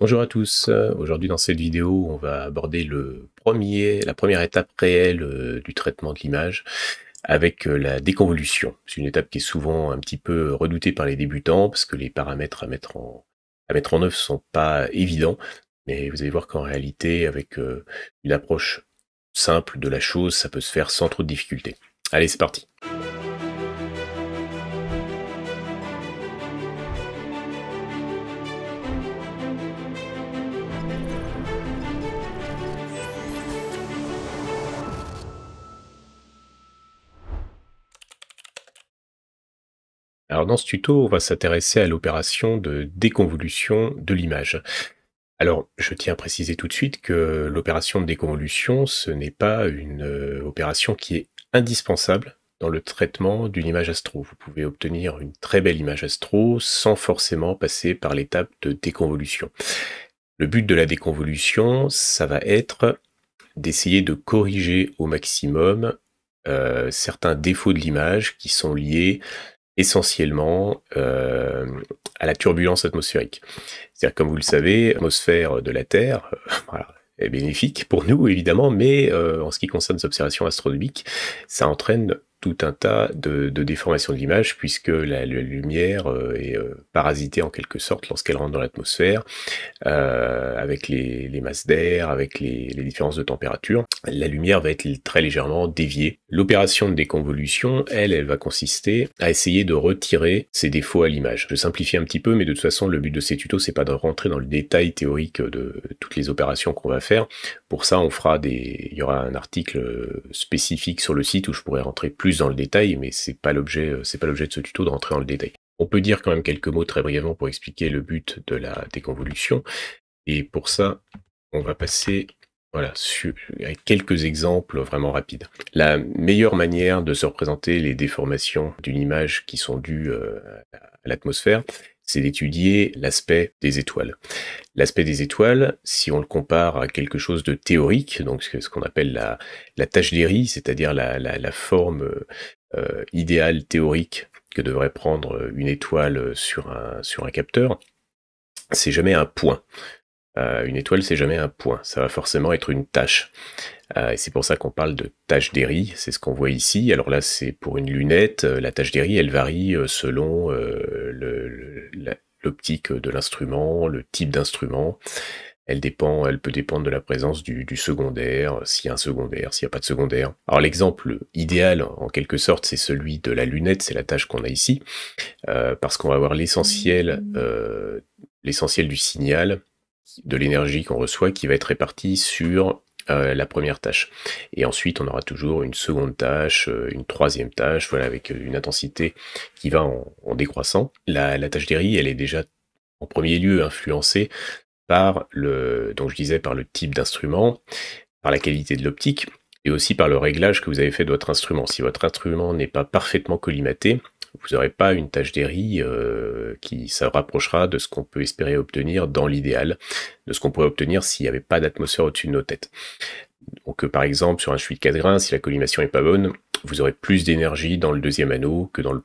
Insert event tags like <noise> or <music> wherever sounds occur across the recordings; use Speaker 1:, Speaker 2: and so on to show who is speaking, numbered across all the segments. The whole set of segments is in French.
Speaker 1: Bonjour à tous, euh, aujourd'hui dans cette vidéo on va aborder la première étape réelle euh, du traitement de l'image avec euh, la déconvolution. C'est une étape qui est souvent un petit peu redoutée par les débutants parce que les paramètres à mettre en, à mettre en sont pas évidents, mais vous allez voir qu'en réalité avec une approche simple de la chose ça peut se faire sans trop de difficultés. Allez c'est parti Alors dans ce tuto, on va s'intéresser à l'opération de déconvolution de l'image. Alors je tiens à préciser tout de suite que l'opération de déconvolution, ce n'est pas une euh, opération qui est indispensable dans le traitement d'une image astro. Vous pouvez obtenir une très belle image astro sans forcément passer par l'étape de déconvolution. Le but de la déconvolution, ça va être d'essayer de corriger au maximum euh, certains défauts de l'image qui sont liés essentiellement euh, à la turbulence atmosphérique. C'est-à-dire, comme vous le savez, l'atmosphère de la Terre euh, <laughs> est bénéfique pour nous, évidemment, mais euh, en ce qui concerne les observations astronomiques, ça entraîne tout un tas de, déformations de l'image puisque la, lumière euh, est euh, parasitée en quelque sorte lorsqu'elle rentre dans l'atmosphère euh, avec les, masses d'air, avec les, différences de température. La lumière va être très légèrement déviée. L'opération de déconvolution, elle, elle va consister à essayer de retirer ces défauts à l'image. Je simplifie un petit peu, mais de toute façon, le but de ces tutos, c'est pas de rentrer dans le détail théorique de toutes les opérations qu'on va faire. Pour ça, on fera des, il y aura un article spécifique sur le site où je pourrais rentrer plus dans le détail, mais c'est pas l'objet, euh, c'est pas l'objet de ce tuto de rentrer dans le détail. On peut dire quand même quelques mots très brièvement pour expliquer le but de la déconvolution. Et pour ça, on va passer voilà, sur, quelques exemples vraiment rapides. La meilleure manière de se représenter les déformations d'une image qui sont dues euh, à l'atmosphère, c'est d'étudier l'aspect des étoiles. L'aspect des étoiles, si on le compare à quelque chose de théorique, donc ce qu'on appelle la, la des c'est-à-dire la, forme euh, idéale théorique que devrait prendre une étoile sur un capteur, c'est jamais un point. Euh, une étoile, c'est jamais un point, ça va forcément être une tâche. Euh, et c'est pour ça qu'on parle de tâche d'Airy, c'est ce qu'on voit ici. Alors là, c'est pour une lunette, euh, la tâche d'Airy, elle varie selon l'optique de l'instrument, le type d'instrument. Elle dépend, elle peut dépendre de la présence du, secondaire, s'il y a un secondaire, s'il n'y a pas de secondaire. Alors l'exemple idéal, en quelque sorte, c'est celui de la lunette, c'est la tâche qu'on a ici, parce qu'on va avoir l'essentiel l'essentiel du signal de l'énergie qu'on reçoit qui va être répartie sur euh, la première tâche. Et ensuite, on aura toujours une seconde tâche, euh, une troisième tâche, voilà, avec euh, une intensité qui va en, décroissant. La, la tâche d'Eri, elle est déjà en premier lieu influencée par le, donc je disais, par le type d'instrument, par la qualité de l'optique et aussi par le réglage que vous avez fait de votre instrument. Si votre instrument n'est pas parfaitement collimaté, vous n'aurez pas une tache d'airy euh, qui se rapprochera de ce qu'on peut espérer obtenir dans l'idéal, de ce qu'on pourrait obtenir s'il n'y avait pas d'atmosphère au-dessus de nos têtes. Donc, euh, par exemple, sur un 4 cadrin, si la collimation n'est pas bonne, vous aurez plus d'énergie dans le deuxième anneau que dans le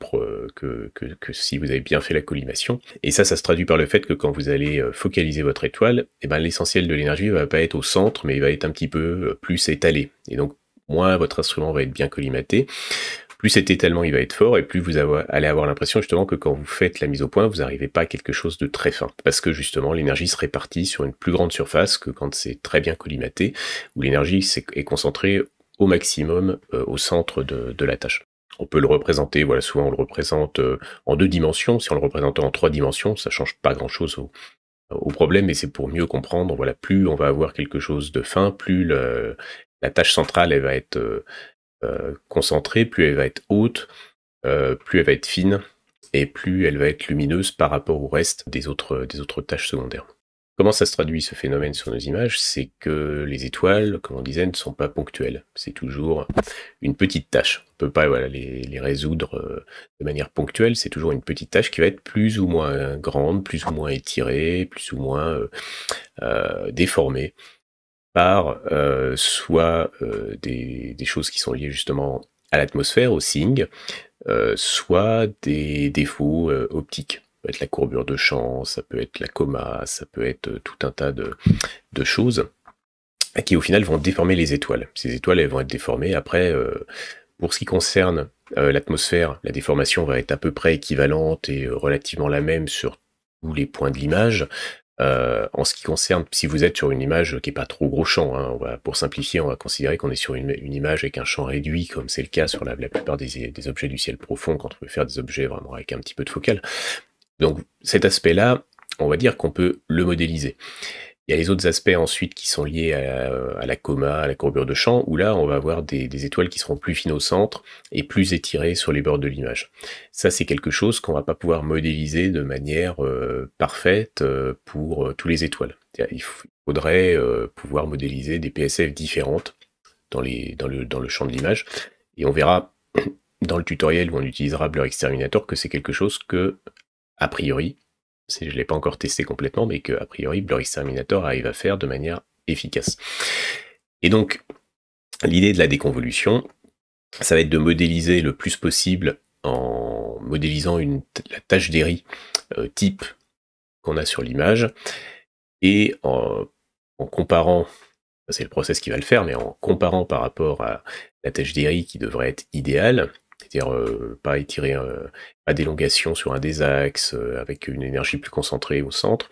Speaker 1: que, que, si vous avez bien fait la collimation. Et ça, ça se traduit par le fait que quand vous allez euh, focaliser votre étoile, eh ben, l'essentiel de l'énergie ne va pas être au centre, mais il va être un petit peu plus étalé. Et donc, moins votre instrument va être bien collimaté, plus cet étalement il va être fort et plus vous allez avoir l'impression justement que quand vous faites la mise au point, vous n'arrivez pas à quelque chose de très fin. Parce que justement, l'énergie se répartit sur une plus grande surface que quand c'est très bien collimaté, où l'énergie est concentrée au maximum euh, au centre de, la tâche on peut le représenter, voilà, souvent on le représente euh, en deux dimensions. Si on le représente en trois dimensions, ça change pas grand chose au, problème, mais c'est pour mieux comprendre, voilà, plus on va avoir quelque chose de fin, plus la tâche centrale, elle va être euh, euh, concentrée, plus elle va être haute, euh, plus elle va être fine, et plus elle va être lumineuse par rapport au reste des autres, des autres tâches secondaires. Comment ça se traduit ce phénomène sur nos images C'est que les étoiles, comme on disait, ne sont pas ponctuelles. C'est toujours une petite tâche. On ne peut pas les, résoudre euh, de manière ponctuelle. C'est toujours une petite tâche qui va être plus ou moins grande, plus ou moins étirée, plus ou moins déformée euh, soit euh, des, choses qui sont liées justement à l'atmosphère, au signe, euh, soit des défauts optiques. Ça peut être la courbure de champ, ça peut être la coma, ça peut être tout un tas de, de choses qui au final vont déformer les étoiles. Ces étoiles, elles vont être déformées. Après, pour ce qui concerne l'atmosphère, la déformation va être à peu près équivalente et relativement la même sur tous les points de l'image. Euh, en ce qui concerne, si vous êtes sur une image qui n'est pas trop gros champ, hein, pour simplifier, on va considérer qu'on est sur une, image avec un champ réduit, comme c'est le cas sur la, plupart des, des, objets du ciel profond, quand on veut faire des objets vraiment avec un petit peu de focale. Donc cet aspect-là, on va dire qu'on peut le modéliser. Il y a les autres aspects ensuite qui sont liés à, la coma, à la courbure de champ, où là, on va avoir des, étoiles qui seront plus fines au centre et plus étirées sur les bords de l'image. Ça, c'est quelque chose qu'on va pas pouvoir modéliser de manière euh, parfaite euh, pour toutes euh, tous les étoiles. Il faudrait pouvoir modéliser des PSF différentes dans, le, dans le champ de l'image. Et on verra <clears throat> dans le tutoriel où on utilisera Blur Exterminator que c'est quelque chose que, a priori, je ne l'ai pas encore testé complètement, mais qu'a priori Blur Terminator arrive à faire de manière efficace. Et donc, l'idée de la déconvolution, ça va être de modéliser le plus possible en modélisant la tâche d'éry euh, type qu'on a sur l'image et en, comparant, c'est le process qui va le faire, mais en comparant par rapport à la tâche d'éry qui devrait être idéale, c'est-à-dire pas étirer, à pas d'élongation sur un des axes, avec une énergie plus concentrée au centre,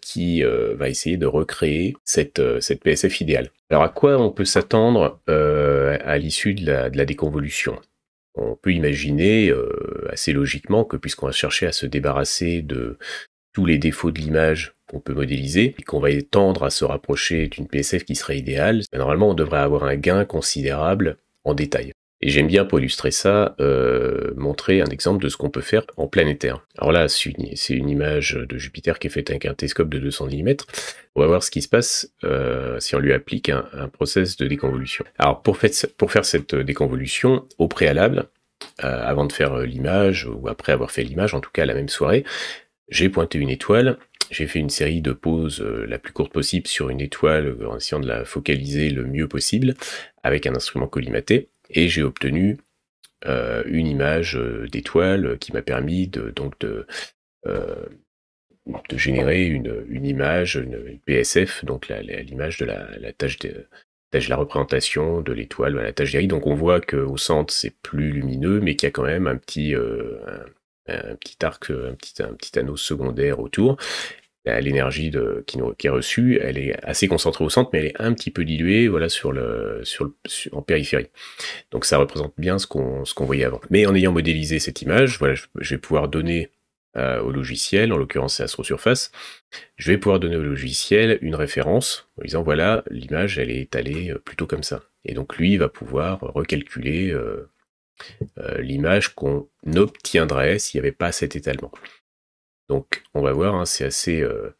Speaker 1: qui va essayer de recréer cette, PSF idéale. Alors à quoi on peut s'attendre à l'issue de la, de la déconvolution on peut imaginer assez logiquement que puisqu'on va chercher à se débarrasser de tous les défauts de l'image qu'on peut modéliser et qu'on va tendre à se rapprocher d'une PSF qui serait idéale, normalement on devrait avoir un gain considérable en détail. Et j'aime bien pour illustrer ça euh, montrer un exemple de ce qu'on peut faire en planétaire. Alors là, c'est une, image de Jupiter qui est faite avec un télescope de 200 mm. On va voir ce qui se passe euh, si on lui applique un, un process de déconvolution. Alors pour, pour faire cette déconvolution, au préalable, euh, avant de faire l'image, ou après avoir fait l'image, en tout cas la même soirée, j'ai pointé une étoile j'ai fait une série de pauses la plus courte possible sur une étoile en essayant de la focaliser le mieux possible avec un instrument collimaté et j'ai obtenu euh, une image euh, d'étoile euh, qui m'a permis de, donc de, de générer une, image, une, PSF, donc l'image de la, tâche de, la représentation de l'étoile à la tâche d'Iri. Donc on voit qu'au centre c'est plus lumineux, mais qu'il y a quand même un petit, petit arc, un petit, un petit anneau secondaire autour. Bah, l'énergie qui, est reçue, elle est assez concentrée au centre, mais elle est un petit peu diluée, voilà, sur le, sur en périphérie. Donc ça représente bien ce qu'on, ce qu'on voyait avant. Mais en ayant modélisé cette image, voilà, je, vais pouvoir donner euh, au logiciel, en l'occurrence c'est AstroSurface, je vais pouvoir donner au logiciel une référence en disant voilà, l'image elle est étalée euh, plutôt comme ça. Et donc lui va pouvoir recalculer euh, l'image qu'on obtiendrait s'il n'y avait pas cet étalement. Donc on va voir, hein, c'est assez... Euh,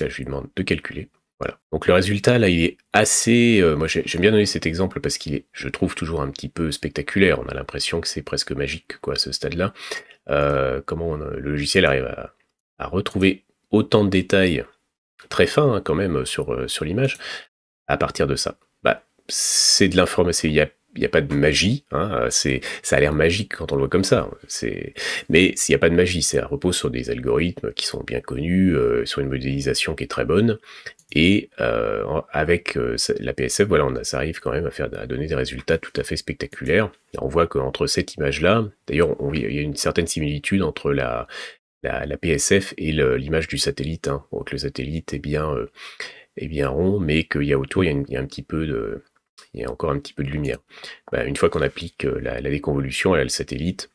Speaker 1: là je lui demande de calculer. Voilà. Donc le résultat là il est assez... Euh, moi j'aime bien donner cet exemple parce qu'il est, je trouve, toujours un petit peu spectaculaire. On a l'impression que c'est presque magique quoi à ce stade-là. Euh, comment le logiciel arrive à, retrouver autant de détails très fins hein, quand même sur, sur l'image à partir de ça. Bah, c'est de l'information, il y a il n'y a pas de magie. Hein, euh, c'est, ça a l'air magique quand on le voit comme ça. C'est, mais s'il n'y a pas de magie, ça repose sur des algorithmes qui sont bien connus, euh, sur une modélisation qui est très bonne. Et euh, avec la PSF, voilà, on ça arrive quand même à faire, à donner des résultats tout à fait spectaculaires. on voit qu'entre cette image-là, d'ailleurs, il y a une certaine similitude entre la, la, PSF et l'image du satellite. donc hein. le satellite est bien, est bien rond, mais qu'il y a autour, il y a, il y a un petit peu de il y a encore un petit peu de lumière. Bah, une fois qu'on applique euh, la, déconvolution et le satellite,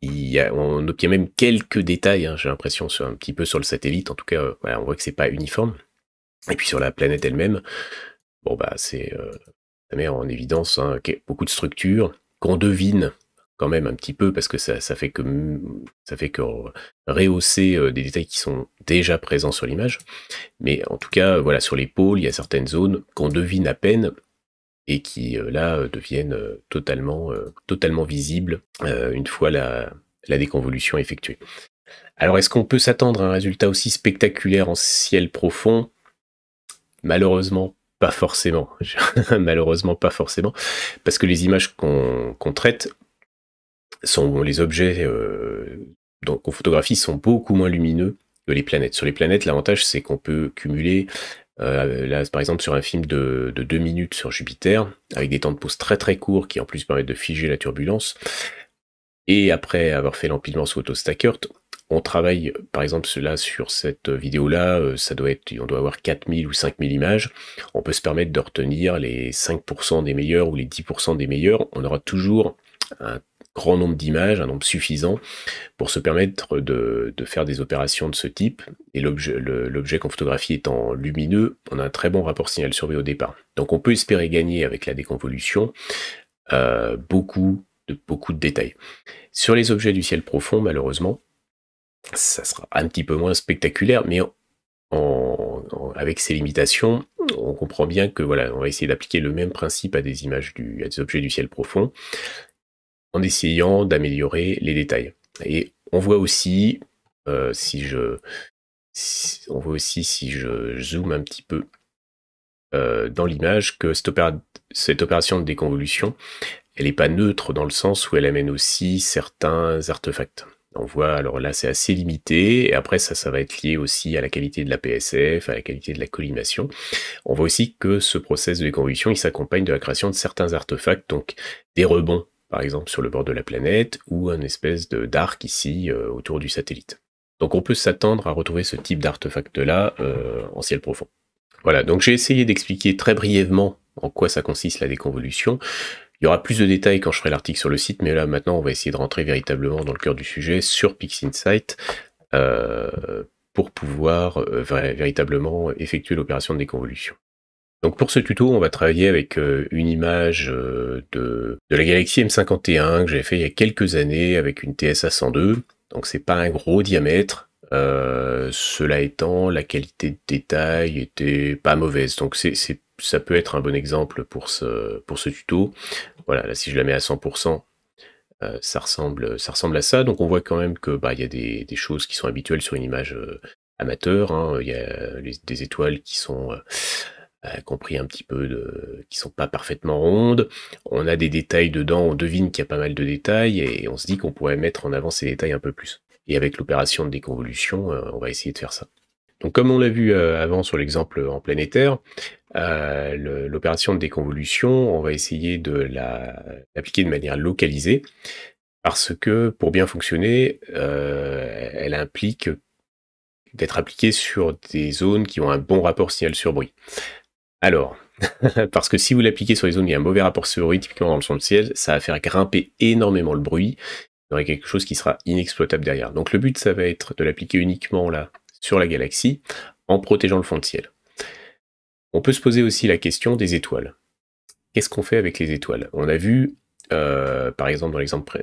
Speaker 1: il y on obtient même quelques détails, hein, j'ai l'impression, un petit peu sur le satellite. En tout cas, euh, on voit que c'est pas uniforme. Et puis sur la planète elle-même, bon bah c'est ça euh, met en évidence hein, beaucoup de structures qu'on devine même un petit peu parce que ça, ça fait que ça fait que rehausser euh, des détails qui sont déjà présents sur l'image. Mais en tout cas, voilà, sur l'épaule, il y a certaines zones qu'on devine à peine et qui euh, là euh, deviennent totalement, totalement visibles une fois la, déconvolution effectuée. Alors est-ce qu'on peut s'attendre à un résultat aussi spectaculaire en ciel profond Malheureusement pas forcément, <laughs> malheureusement pas forcément, parce que les images qu'on qu'on traite les objets qu'on euh, photographie sont beaucoup moins lumineux que les planètes. Sur les planètes, l'avantage c'est qu'on peut cumuler euh, là, par exemple, sur un film de, 2 deux minutes sur Jupiter, avec des temps de pause très très courts qui en plus permettent de figer la turbulence. Et après avoir fait l'empilement sous AutoStacker, on travaille, par exemple, cela sur cette vidéo-là, euh, ça doit être, on doit avoir 4000 ou 5000 images. On peut se permettre de retenir les 5% des meilleurs ou les 10% des meilleurs. On aura toujours un grand nombre d'images, un nombre suffisant, pour se permettre de, faire des opérations de ce type. Et l'objet qu'on photographie étant lumineux, on a un très bon rapport signal-survie au départ. Donc on peut espérer gagner avec la déconvolution euh, beaucoup, de, beaucoup de détails. Sur les objets du ciel profond, malheureusement, ça sera un petit peu moins spectaculaire, mais avec ses limitations, on comprend bien que voilà, on va essayer d'appliquer le même principe à des images du, à des objets du ciel profond en essayant d'améliorer les détails. Et on voit aussi, euh, si je, on voit aussi si je zoome un petit peu euh, dans l'image, que cette, cette, opération de déconvolution, elle n'est pas neutre dans le sens où elle amène aussi certains artefacts. On voit, alors là, c'est assez limité, et après, ça, ça va être lié aussi à la qualité de la PSF, à la qualité de la collimation. On voit aussi que ce process de déconvolution, il s'accompagne de la création de certains artefacts, donc des rebonds par exemple sur le bord de la planète, ou un espèce d'arc ici euh, autour du satellite. Donc on peut s'attendre à retrouver ce type d'artefact-là euh, en ciel profond. Voilà, donc j'ai essayé d'expliquer très brièvement en quoi ça consiste la déconvolution. Il y aura plus de détails quand je ferai l'article sur le site, mais là maintenant on va essayer de rentrer véritablement dans le cœur du sujet sur PixInsight euh, pour pouvoir véritablement effectuer l'opération de déconvolution. Donc pour ce tuto, on va travailler avec euh, une image euh, de, la galaxie M51 que j'avais fait il y a quelques années avec une TSA 102. Donc c'est pas un gros diamètre. Euh, cela étant, la qualité de détail était pas mauvaise. Donc c'est ça peut être un bon exemple pour ce, pour ce tuto. Voilà, là si je la mets à 100%, ça, ressemble, ça ressemble à ça. Donc on voit quand même que bah, y a des, choses qui sont habituelles sur une image amateur. Hein. Il y a des étoiles qui sont euh, compris un petit peu de, qui sont pas parfaitement rondes. On a des détails dedans, on devine qu'il y a pas mal de détails et on se dit qu'on pourrait mettre en avant ces détails un peu plus. Et avec l'opération de déconvolution, euh, on va essayer de faire ça. Donc comme on l'a vu euh, avant sur l'exemple en planétaire, l'opération de déconvolution, on va essayer de l'appliquer de manière localisée parce que pour bien fonctionner, elle implique d'être appliquée sur des zones qui ont un bon rapport signal sur bruit. Alors, <laughs> parce que si vous l'appliquez sur les zones où il y a un mauvais rapport théorie, typiquement dans le fond de ciel, ça va faire grimper énormément le bruit. Il y aurait quelque chose qui sera inexploitable derrière. Donc le but, ça va être de l'appliquer uniquement là, sur la galaxie, en protégeant le fond de ciel. On peut se poser aussi la question des étoiles. Qu'est-ce qu'on fait avec les étoiles On a vu, euh, par exemple,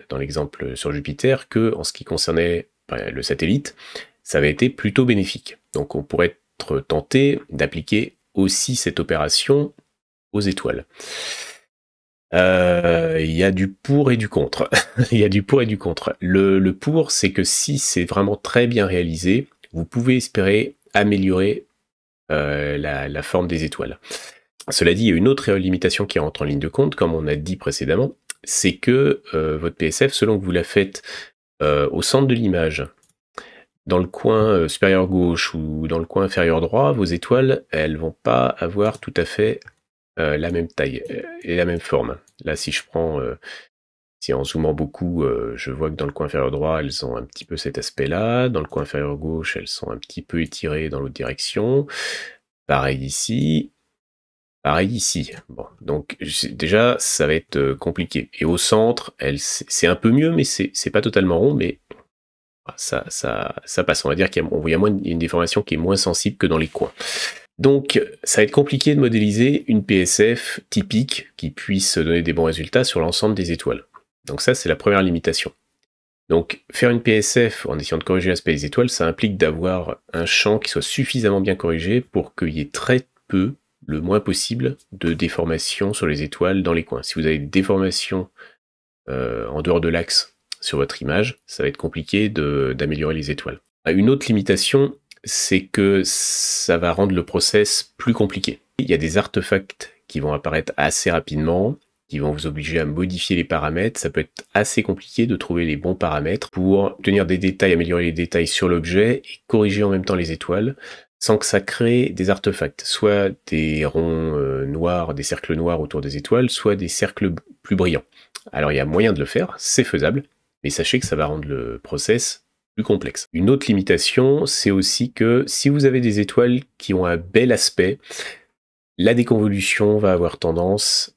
Speaker 1: dans l'exemple sur Jupiter, que en ce qui concernait ben, le satellite, ça avait été plutôt bénéfique. Donc on pourrait être tenté d'appliquer aussi cette opération aux étoiles. Euh, il y a du pour et du contre. <laughs> Il y a du pour et du contre. Le, pour, c'est que si c'est vraiment très bien réalisé, vous pouvez espérer améliorer euh, la, forme des étoiles. Cela dit, il y a une autre limitation qui rentre en ligne de compte, comme on a dit précédemment, c'est que euh, votre PSF, selon que vous la faites au centre de l'image, dans le coin euh, supérieur gauche ou dans le coin inférieur droit, vos étoiles, elles vont pas avoir tout à fait euh, la même taille euh, et la même forme. Là, si je prends, si en zoomant beaucoup, je vois que dans le coin inférieur droit, elles ont un petit peu cet aspect-là. Dans le coin inférieur gauche, elles sont un petit peu étirées dans l'autre direction. Pareil ici. Pareil ici. Bon, donc déjà, ça va être compliqué. Et au centre, c'est un peu mieux, mais c'est pas totalement rond, mais ça, ça, passe. On va dire qu'il y, a, moins une déformation qui est moins sensible que dans les coins. Donc, ça va être compliqué de modéliser une PSF typique qui puisse donner des bons résultats sur l'ensemble des étoiles. Donc ça, c'est la première limitation. Donc, faire une PSF en essayant de corriger l'aspect des étoiles, ça implique d'avoir un champ qui soit suffisamment bien corrigé pour qu'il y ait très peu, le moins possible, de déformations sur les étoiles dans les coins. Si vous avez des déformations euh, en dehors de l'axe sur votre image, ça va être compliqué d'améliorer les étoiles. Une autre limitation, c'est que ça va rendre le process plus compliqué. Il y a des artefacts qui vont apparaître assez rapidement, qui vont vous obliger à modifier les paramètres. Ça peut être assez compliqué de trouver les bons paramètres pour obtenir des détails, améliorer les détails sur l'objet et corriger en même temps les étoiles sans que ça crée des artefacts, soit des ronds euh, noirs, des cercles noirs autour des étoiles, soit des cercles plus brillants. Alors il y a moyen de le faire, c'est faisable, mais sachez que ça va rendre le process plus complexe. Une autre limitation, c'est aussi que si vous avez des étoiles qui ont un bel aspect, la déconvolution va avoir tendance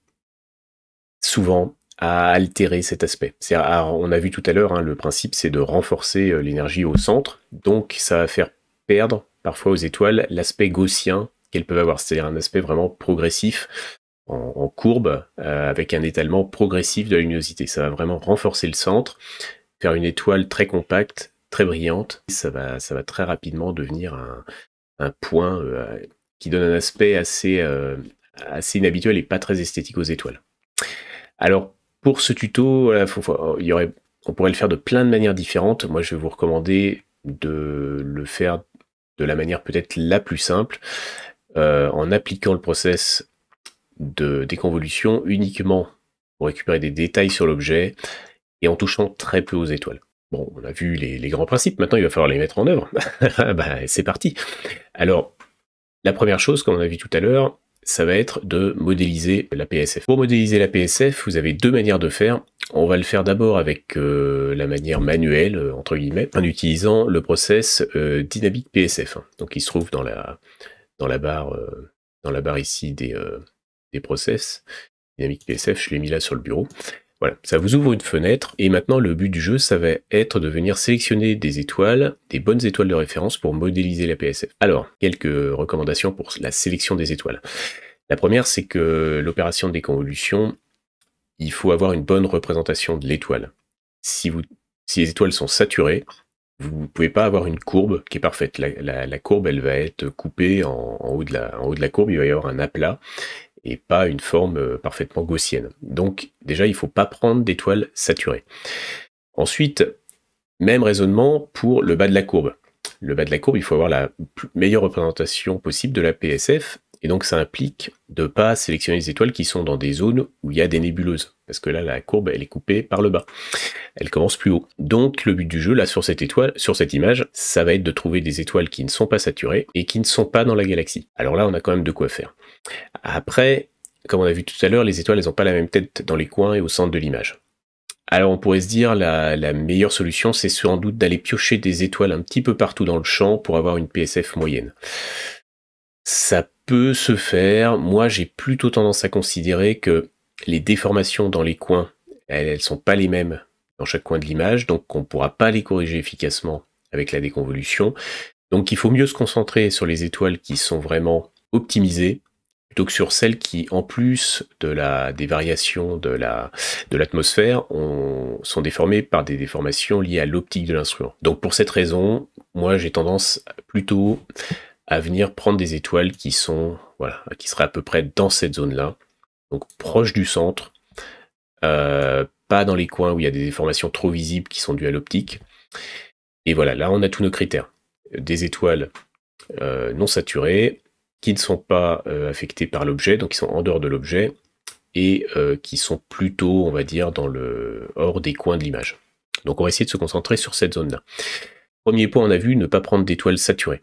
Speaker 1: souvent à altérer cet aspect. Ah, on a vu tout à l'heure, hein, le principe c'est de renforcer euh, l'énergie au centre, donc ça va faire perdre parfois aux étoiles l'aspect gaussien qu'elles peuvent avoir, c'est-à-dire un aspect vraiment progressif en, courbe euh, avec un étalement progressif de la luminosité. Ça va vraiment renforcer le centre, faire une étoile très compacte, très brillante. Ça va, ça va très rapidement devenir un, point euh, qui donne un aspect assez, euh, assez inhabituel et pas très esthétique aux étoiles. Alors, pour ce tuto, oh, il y aurait, on pourrait le faire de plein de manières différentes. Moi, je vais vous recommander de le faire de la manière peut-être la plus simple, en appliquant le process de, déconvolution uniquement pour récupérer des détails sur l'objet et en touchant très peu aux étoiles. Bon, on a vu les, grands principes, maintenant il va falloir les mettre en œuvre. <laughs> Bah, c'est parti. Alors, la première chose, comme on a vu tout à l'heure, ça va être de modéliser la PSF. Pour modéliser la PSF, vous avez deux manières de faire. On va le faire d'abord avec euh, la manière manuelle, euh, entre guillemets, en utilisant le process dynamic euh, dynamique PSF, donc qui se trouve dans la, dans la barre, dans la barre ici des, des process, dynamique PSF, je l'ai mis là sur le bureau. Voilà, ça vous ouvre une fenêtre et maintenant le but du jeu, ça va être de venir sélectionner des étoiles, des bonnes étoiles de référence pour modéliser la PSF. Alors, quelques recommandations pour la sélection des étoiles. La première, c'est que l'opération de déconvolution, il faut avoir une bonne représentation de l'étoile. Si, vous, si les étoiles sont saturées, vous ne pouvez pas avoir une courbe qui est parfaite. La, courbe, elle va être coupée en, haut de la, en haut de la courbe, il va y avoir un aplat et pas une forme euh, parfaitement gaussienne. Donc déjà, il ne faut pas prendre d'étoiles saturées. Ensuite, même raisonnement pour le bas de la courbe. Le bas de la courbe, il faut avoir la meilleure représentation possible de la PSF, et donc ça implique de ne pas sélectionner les étoiles qui sont dans des zones où il y a des nébuleuses, parce que là, la courbe, elle est coupée par le bas. Elle commence plus haut. Donc le but du jeu, là, sur cette étoile, sur cette image, ça va être de trouver des étoiles qui ne sont pas saturées et qui ne sont pas dans la galaxie. Alors là, on a quand même de quoi faire. Après, comme on a vu tout à l'heure, les étoiles, n'ont pas la même tête dans les coins et au centre de l'image. Alors on pourrait se dire la, meilleure solution, c'est sans doute d'aller piocher des étoiles un petit peu partout dans le champ pour avoir une PSF moyenne. Ça peut se faire. Moi, j'ai plutôt tendance à considérer que les déformations dans les coins, elles, elles sont pas les mêmes dans chaque coin de l'image, donc on ne pourra pas les corriger efficacement avec la déconvolution. Donc il faut mieux se concentrer sur les étoiles qui sont vraiment optimisées plutôt que sur celles qui, en plus de la, des variations de la, de l'atmosphère, sont déformées par des déformations liées à l'optique de l'instrument. Donc pour cette raison, moi j'ai tendance plutôt à venir prendre des étoiles qui sont, voilà, qui seraient à peu près dans cette zone-là, donc proche du centre, euh, pas dans les coins où il y a des déformations trop visibles qui sont dues à l'optique. Et voilà, là on a tous nos critères. Des étoiles euh, non saturées, qui ne sont pas euh, affectés par l'objet, donc qui sont en dehors de l'objet, et euh, qui sont plutôt, on va dire, dans le hors des coins de l'image. Donc on va essayer de se concentrer sur cette zone-là. Premier point, on a vu ne pas prendre d'étoiles saturées.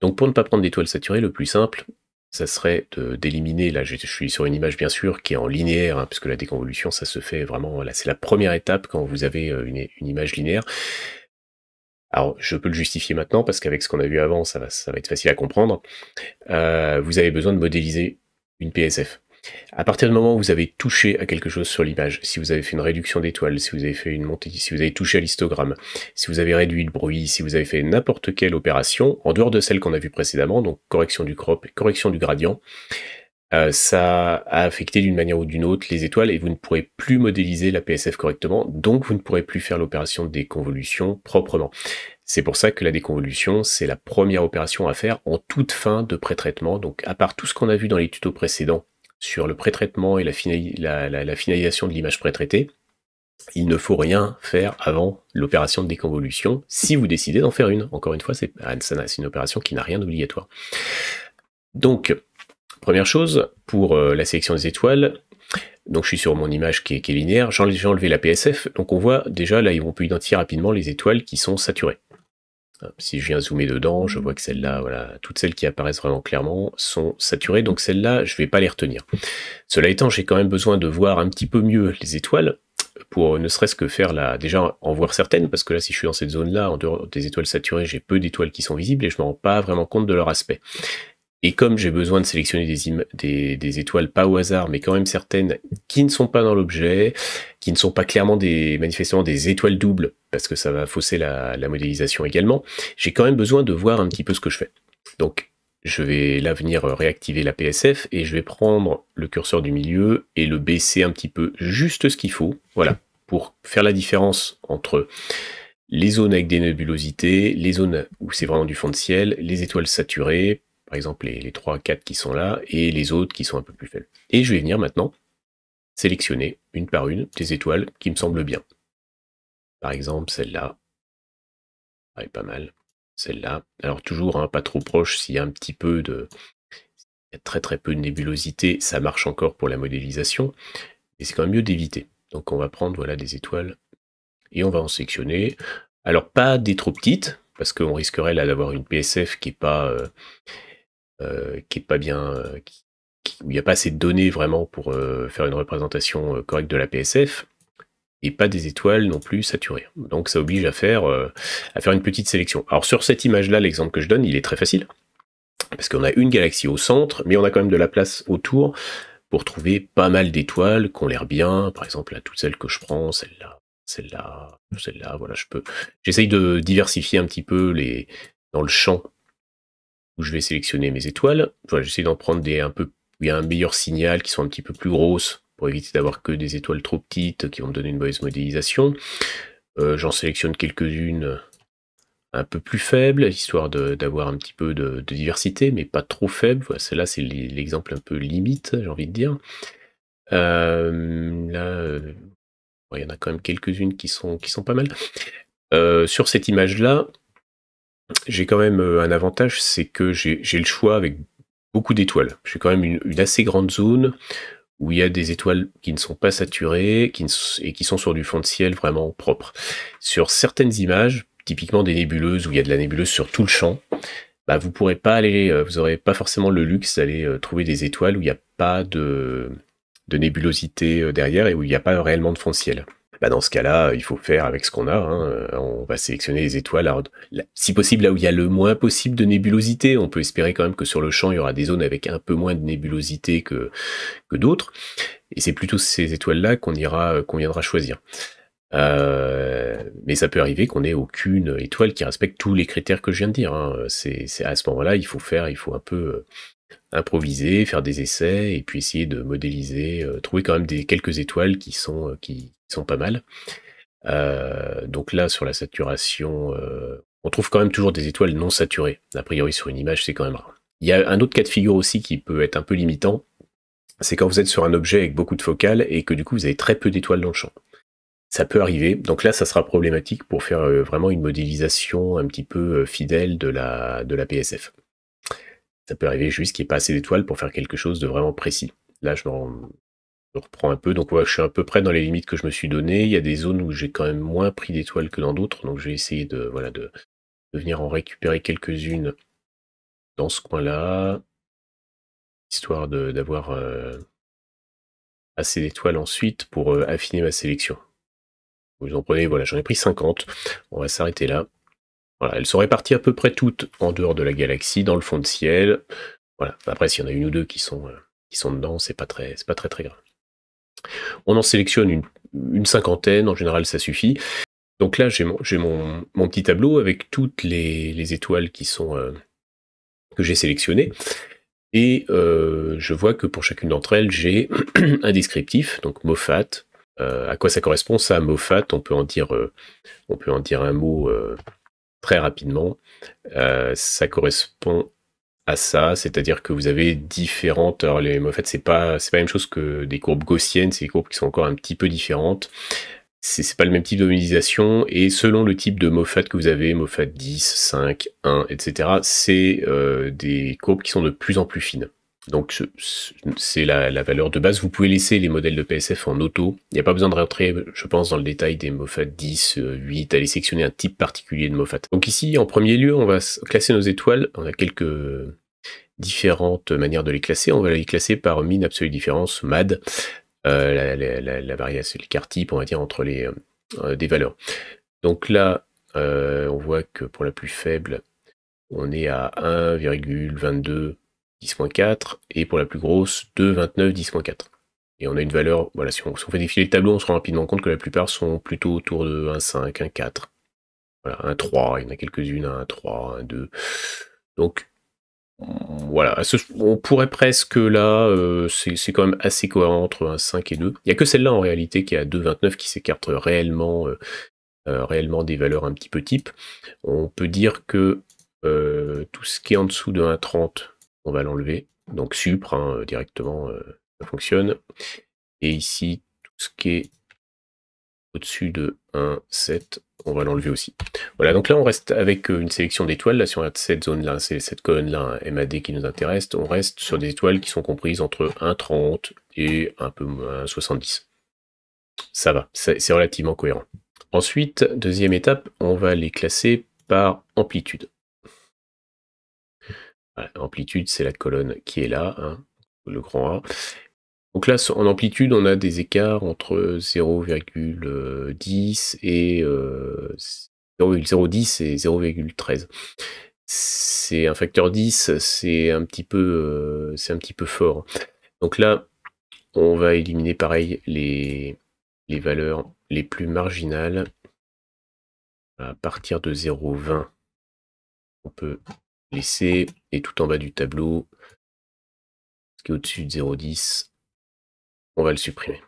Speaker 1: Donc pour ne pas prendre d'étoiles saturées, le plus simple, ça serait d'éliminer, là je, suis sur une image bien sûr qui est en linéaire, hein, puisque la déconvolution ça se fait vraiment, là c'est la première étape quand vous avez euh, une image linéaire, alors je peux le justifier maintenant parce qu'avec ce qu'on a vu avant, ça va, ça va être facile à comprendre. Euh, vous avez besoin de modéliser une PSF. À partir du moment où vous avez touché à quelque chose sur l'image, si vous avez fait une réduction d'étoiles, si vous avez fait une montée, si vous avez touché à l'histogramme, si vous avez réduit le bruit, si vous avez fait n'importe quelle opération, en dehors de celle qu'on a vue précédemment, donc correction du crop, correction du gradient, euh, ça a affecté d'une manière ou d'une autre les étoiles et vous ne pourrez plus modéliser la PSF correctement, donc vous ne pourrez plus faire l'opération de déconvolution proprement. C'est pour ça que la déconvolution, c'est la première opération à faire en toute fin de pré-traitement. Donc à part tout ce qu'on a vu dans les tutos précédents sur le pré-traitement et la, finalisation de l'image pré-traitée, il ne faut rien faire avant l'opération de déconvolution si vous décidez d'en faire une. Encore une fois, c'est une opération qui n'a rien d'obligatoire. Donc, Première chose, pour euh, la sélection des étoiles, donc je suis sur mon image qui est, linéaire, j'ai enlevé la PSF, donc on voit déjà là vont peut identifier rapidement les étoiles qui sont saturées. Hein, si je viens zoomer dedans, je vois que celles-là, voilà, toutes celles qui apparaissent vraiment clairement sont saturées, donc celles-là, je ne vais pas les retenir. Cela étant, j'ai quand même besoin de voir un petit peu mieux les étoiles, pour ne serait-ce que faire là, déjà en voir certaines, parce que là, si je suis dans cette zone-là, en dehors des étoiles saturées, j'ai peu d'étoiles qui sont visibles et je ne me rends pas vraiment compte de leur aspect. Et comme j'ai besoin de sélectionner des, étoiles pas au hasard, mais quand même certaines qui ne sont pas dans l'objet, qui ne sont pas clairement des manifestement des étoiles doubles, parce que ça va fausser la, modélisation également, j'ai quand même besoin de voir un petit peu ce que je fais. Donc je vais là venir euh, réactiver la PSF et je vais prendre le curseur du milieu et le baisser un petit peu, juste ce qu'il faut, voilà, pour faire la différence entre les zones avec des nébulosités, les zones où c'est vraiment du fond de ciel, les étoiles saturées, par exemple les, 3, 4 qui sont là, et les autres qui sont un peu plus faibles. Et je vais venir maintenant sélectionner une par une des étoiles qui me semblent bien. Par exemple, celle-là, ah, elle est pas mal. Celle-là, alors toujours hein, pas trop proche, s'il y a un petit peu de... Il y a très très peu de nébulosité, ça marche encore pour la modélisation, mais c'est quand même mieux d'éviter. Donc on va prendre voilà des étoiles et on va en sélectionner. Alors pas des trop petites, parce qu'on risquerait là d'avoir une PSF qui n'est pas, euh, euh, qui est pas bien, euh, où il n'y a pas assez de données vraiment pour euh, faire une représentation correcte de la PSF et pas des étoiles non plus saturées. Donc ça oblige à faire, à faire une petite sélection. Alors sur cette image-là, l'exemple que je donne, il est très facile parce qu'on a une galaxie au centre, mais on a quand même de la place autour pour trouver pas mal d'étoiles qu'on l'air bien. Par exemple, là, toutes celles que je prends, celle-là, celle-là, celle-là, voilà, je peux. J'essaye de diversifier un petit peu les dans le champ où je vais sélectionner mes étoiles. j'essaie d'en prendre des un peu il y a un meilleur signal, qui sont un petit peu plus grosses pour éviter d'avoir que des étoiles trop petites qui vont me donner une mauvaise modélisation. Euh, j'en sélectionne quelques-unes un peu plus faibles, histoire d'avoir un petit peu de, diversité, mais pas trop faible. Voilà, Celle-là, c'est l'exemple un peu limite, j'ai envie de dire. Euh, là, euh, il y en a quand même quelques-unes qui sont, qui sont pas mal. sur cette image-là, j'ai quand même euh, un avantage, c'est que j'ai le choix avec beaucoup d'étoiles. J'ai quand même une, assez grande zone où il y a des étoiles qui ne sont pas saturées et qui sont sur du fond de ciel vraiment propre. Sur certaines images, typiquement des nébuleuses où il y a de la nébuleuse sur tout le champ, bah, vous pourrez pas aller, euh, vous aurez pas forcément le luxe d'aller euh, trouver des étoiles où il n'y a pas de, de nébulosité derrière et où il n'y a pas réellement de fond de ciel. Bah, dans ce cas-là, il faut faire avec ce qu'on a. Hein. Euh, on va sélectionner les étoiles, si possible là où il y a le moins possible de nébulosité. On peut espérer quand même que sur le champ, il y aura des zones avec un peu moins de nébulosité que, que d'autres. Et c'est plutôt ces étoiles-là qu'on ira, qu'on viendra choisir. Euh, mais ça peut arriver qu'on ait aucune étoile qui respecte tous les critères que je viens de dire. Hein. C'est à ce moment-là, il faut faire, il faut un peu improviser, faire des essais et puis essayer de modéliser, euh, trouver quand même des quelques étoiles qui sont euh, qui sont pas mal. Euh, donc là sur la saturation, on trouve quand même toujours des étoiles non saturées. A priori sur une image, c'est quand même rare. Il y a un autre cas de figure aussi qui peut être un peu limitant, c'est quand vous êtes sur un objet avec beaucoup de focal et que du coup vous avez très peu d'étoiles dans le champ. Ça peut arriver. Donc là, ça sera problématique pour faire vraiment une modélisation un petit peu fidèle de la PSF. Ça peut arriver juste qu'il n'y ait pas assez d'étoiles pour faire quelque chose de vraiment précis. Là, je reprends un peu. Donc, voilà, je suis à peu près dans les limites que je me suis donné. Il y a des zones où j'ai quand même moins pris d'étoiles que dans d'autres. Donc, je vais
Speaker 2: essayer de, voilà, de, venir en récupérer quelques-unes dans ce coin-là. Histoire d'avoir euh, assez d'étoiles
Speaker 1: ensuite pour euh, affiner ma sélection. Vous en prenez, voilà, j'en ai pris 50. On va s'arrêter là elles sont réparties à peu près toutes en dehors de la galaxie, dans le fond de ciel. Voilà. Après, s'il y en a une ou deux qui sont, euh, qui sont dedans, c'est pas très, pas très très grave. On en sélectionne une, cinquantaine, en général ça suffit. Donc là, j'ai mon, mon, petit tableau avec toutes les, étoiles qui sont, euh, que j'ai sélectionnées. Et euh, je vois que pour chacune d'entre elles, j'ai <clears throat> un descriptif, donc MOFAT. à quoi ça correspond ça, MOFAT On peut en dire, on peut en dire un mot très rapidement, euh, ça correspond à ça, c'est-à-dire que vous avez différentes. Alors les, en c'est pas c'est pas la même chose que des courbes gaussiennes, c'est des courbes qui sont encore un petit peu différentes. C'est pas le même type d'hominisation et selon le type de MOFAT que vous avez, MOFAT 10, 5, 1, etc., c'est euh, des courbes qui sont de plus en plus fines. Donc c'est la, valeur de base. Vous pouvez laisser les modèles de PSF en auto. Il n'y a pas besoin de rentrer, je pense, dans le détail des MOFAT 10, 8, euh, aller sectionner un type particulier de MOFAT. Donc ici, en premier lieu, on va classer nos étoiles. On a quelques différentes manières de les classer. On va les classer par mine absolue différence, MAD, euh, la, la, la, variation, l'écart type, on va dire, entre les euh, des valeurs. Donc là, on voit que pour la plus faible, on est à 1,22 10,4 et pour la plus grosse, 2,29, 10,4. Et on a une valeur, voilà, si on, fait défiler le tableau, on se rend rapidement compte que la plupart sont plutôt autour de 1,5, 1,4. Voilà, 1,3, il y en a quelques-unes, 1,3, 1,2. Donc, voilà, on pourrait presque là, euh, c'est quand même assez cohérent entre 1,5 et 2. Il n'y a que celle-là en réalité qui est à 2,29 qui s'écarte réellement, euh, euh, réellement des valeurs un petit peu type. On peut dire que tout ce qui est en dessous de 1,30, on va l'enlever. Donc supr, hein, euh, directement, euh, ça fonctionne. Et ici, tout ce qui est au-dessus de 1,7, on va l'enlever aussi. Voilà, donc là, on reste avec euh, une sélection d'étoiles. Là, si on regarde cette zone-là, c'est cette colonne-là, hein, MAD qui nous intéresse, on reste sur des étoiles qui sont comprises entre 1,30 et un peu moins 70. Ça va, c'est relativement cohérent. Ensuite, deuxième étape, on va les classer par amplitude. Ah, amplitude, c'est la colonne qui est là, hein, le grand A. Donc là, en amplitude, on a des écarts entre 0,10 et euh, et 0,13. C'est un facteur 10, c'est un petit peu, euh, c'est un petit peu fort. Donc là, on va éliminer pareil les, les valeurs les plus marginales. À partir
Speaker 2: de 0,20, on peut laisser et tout en bas du tableau, ce qui est au-dessus de 0,10, on va le supprimer.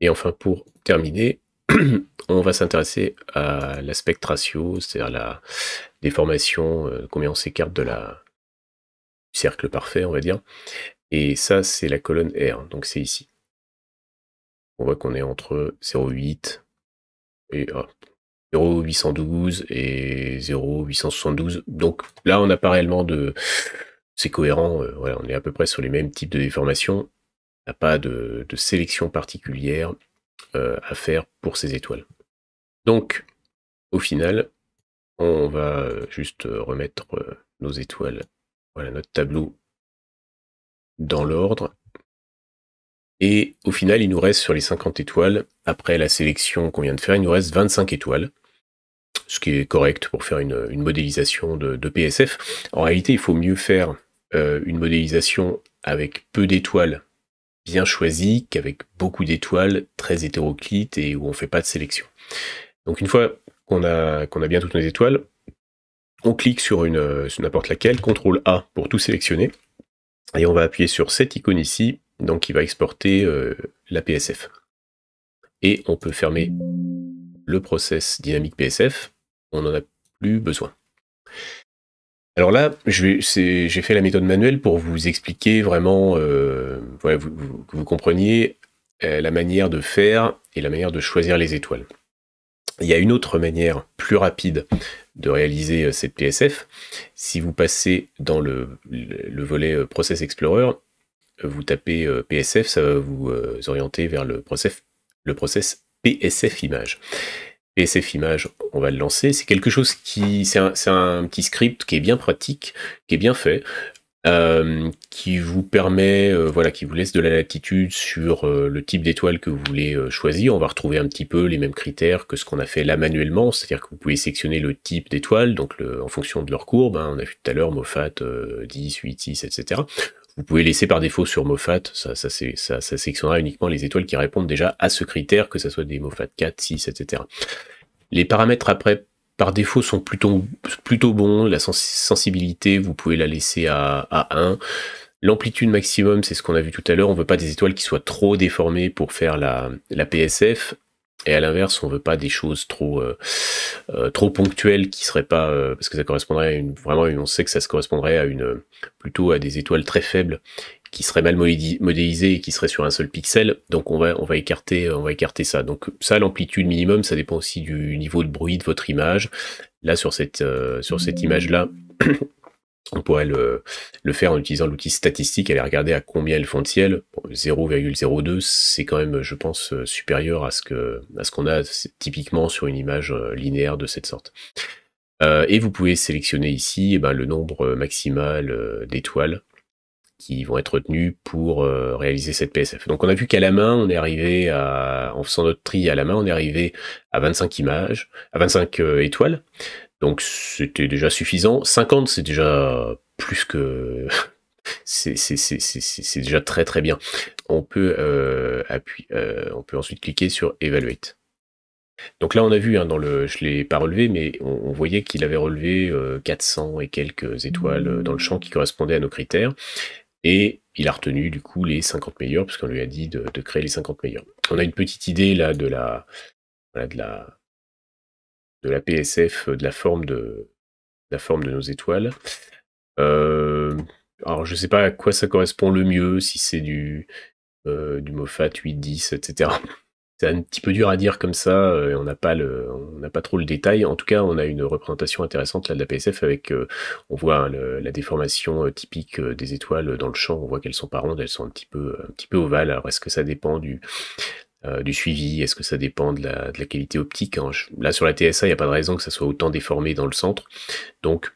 Speaker 2: Et enfin, pour terminer, <clears throat> on va s'intéresser à
Speaker 1: l'aspect ratio, c'est-à-dire la déformation, euh, combien on s'écarte de la du cercle parfait, on va dire. Et ça, c'est la colonne R, donc c'est ici. On voit qu'on est entre 0,8 et... Oh, 0812 et 0872. Donc là, on n'a pas réellement de... C'est cohérent, euh, voilà, on est à peu près sur les mêmes types de déformations. On n'a pas de, sélection particulière euh, à faire pour ces étoiles. Donc,
Speaker 2: au final, on va juste remettre euh, nos étoiles, voilà, notre tableau dans l'ordre. Et au
Speaker 1: final, il nous reste sur les 50 étoiles, après la sélection qu'on vient de faire, il nous reste 25 étoiles ce qui est correct pour faire une, modélisation de, PSF. En réalité, il faut mieux faire euh, une modélisation avec peu d'étoiles bien choisies qu'avec beaucoup d'étoiles très hétéroclites et où on ne fait pas de sélection. Donc une fois qu'on a, bien toutes nos étoiles, on clique sur n'importe laquelle, CTRL A pour tout sélectionner, et on va appuyer sur cette icône ici, donc qui va exporter euh, la PSF. Et on peut fermer le process dynamique PSF on n'en a plus besoin. Alors là, j'ai fait la méthode manuelle pour vous expliquer vraiment, euh, vous, que vous compreniez euh, la manière de faire et la manière de choisir les étoiles. Il y a une autre manière plus rapide de réaliser euh, cette PSF. Si vous passez dans le, volet Process Explorer, vous tapez PSF, ça va vous orienter vers le process, le process PSF image. PSF image, on va le lancer. C'est quelque chose qui, c'est un, petit script qui est bien pratique, qui est bien fait, euh, qui vous permet, euh, voilà, qui vous laisse de la latitude sur euh, le type d'étoile que vous voulez choisir. On va retrouver un petit peu les mêmes critères que ce qu'on a fait là manuellement, c'est-à-dire que vous pouvez sectionner le type d'étoile, donc en fonction de leur courbe. Hein. on a vu tout à l'heure MOFAT 10, 8, 6, etc. Vous pouvez laisser par défaut sur MoFat, ça, ça, ça, ça sélectionnera uniquement les étoiles qui répondent déjà à ce critère, que ce soit des MoFat 4, 6, etc. Les paramètres après par défaut sont plutôt, plutôt bons. La sensibilité, vous pouvez la laisser à, à 1. L'amplitude maximum, c'est ce qu'on a vu tout à l'heure. On veut pas des étoiles qui soient trop déformées pour faire la, la PSF. Et à l'inverse, on ne veut pas des choses trop euh, euh, trop ponctuelles qui seraient pas euh, parce que ça correspondrait à une vraiment on sait que ça se correspondrait à une plutôt à des étoiles très faibles qui seraient mal modélisées et qui seraient sur un seul pixel. Donc on va on va écarter on va écarter ça. Donc ça l'amplitude minimum, ça dépend aussi du niveau de bruit de votre image. Là sur cette sur cette image là on pourrait le, faire en utilisant l'outil statistique, aller regarder à combien elles font de ciel. 0,02, c'est quand même, je pense, euh, supérieur à ce qu'on a typiquement sur une image euh, linéaire de cette sorte. Euh, et vous pouvez sélectionner ici eh ben, le nombre maximal d'étoiles qui vont être retenues pour réaliser cette PSF. Donc on a vu qu'à la main, on est arrivé à, en faisant notre tri à la main, on est arrivé à 25 images, à 25 étoiles. Donc c'était déjà suffisant. 50, c'est déjà plus que... <laughs> c'est déjà très très bien. On peut, euh, euh, on peut ensuite cliquer sur Evaluate. Donc là, on a vu, hein, dans le, je ne l'ai pas relevé, mais on, voyait qu'il avait relevé 400 euh, et quelques étoiles dans le champ qui correspondait à nos critères. Et il a retenu du coup les 50 meilleurs, puisqu'on lui a dit de, créer les 50 meilleurs. On a une petite idée là de la, de la, de la PSF, euh, de la forme de, la forme de nos étoiles. Euh, alors, je ne sais pas à quoi ça correspond le mieux, si c'est du, euh, du MOFAT 8-10, etc. C'est un petit peu dur à dire comme ça, on n'a pas, le, on n'a pas trop le détail. En tout cas, on a une représentation intéressante là, de la PSF avec, on voit hein, la déformation typique des étoiles dans le champ, on voit qu'elles sont pas rondes, elles sont un petit peu, un petit peu ovales. Alors, est-ce que ça dépend du, euh, du suivi Est-ce que ça dépend de la, qualité optique hein. Là, sur la TSA, il n'y a pas de raison que ça soit autant déformé dans le centre. Donc,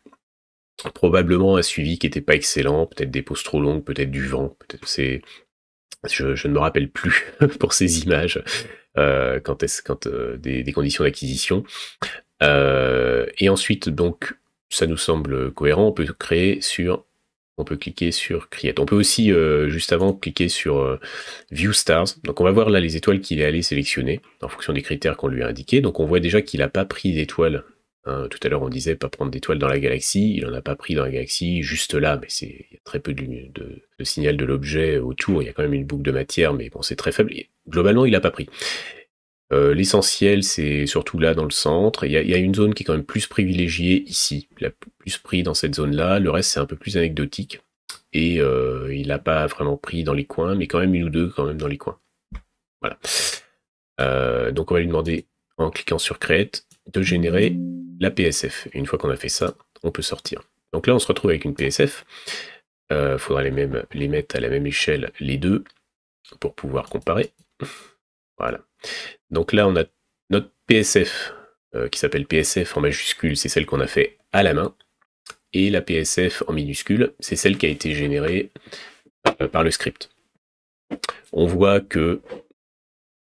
Speaker 1: probablement un suivi qui n'était pas excellent, peut-être des pauses trop longues, peut-être du vent, peut-être c'est... Je, ne me rappelle plus <laughs> pour ces images euh, quand, est quand euh, des, des, conditions d'acquisition. et ensuite, donc, ça nous semble cohérent, on peut créer sur on peut cliquer sur Create. On peut aussi, euh, juste avant, cliquer sur euh, View Stars. Donc on va voir là les étoiles qu'il est allé sélectionner en fonction des critères qu'on lui a indiqués. Donc on voit déjà qu'il n'a pas pris d'étoiles. Hein. tout à l'heure, on disait pas prendre d'étoiles dans la galaxie. Il n'en a pas pris dans la galaxie, juste là, mais c'est très peu de, de signal de l'objet autour. Il y a quand même une boucle de matière, mais bon, c'est très faible. Globalement, il n'a pas pris. Euh, l'essentiel, c'est surtout là dans le centre. Il y, a, une zone qui est quand même plus privilégiée ici, Il a plus pris dans cette zone-là. Le reste, c'est un peu plus anecdotique. Et euh, il n'a pas vraiment pris dans les coins, mais quand même une ou deux quand même dans les coins. Voilà. Euh, donc on va lui demander, en cliquant sur Create, de générer la PSF. une fois qu'on a fait ça, on peut sortir. Donc là, on se retrouve avec une PSF. Il faudra les, mêmes, les mettre à la même échelle, les deux, pour pouvoir comparer. Voilà. Donc là, on a notre PSF euh, qui s'appelle PSF en majuscule, c'est celle qu'on a fait à la main. Et la PSF en minuscule, c'est celle qui a été générée euh, par le script. On voit que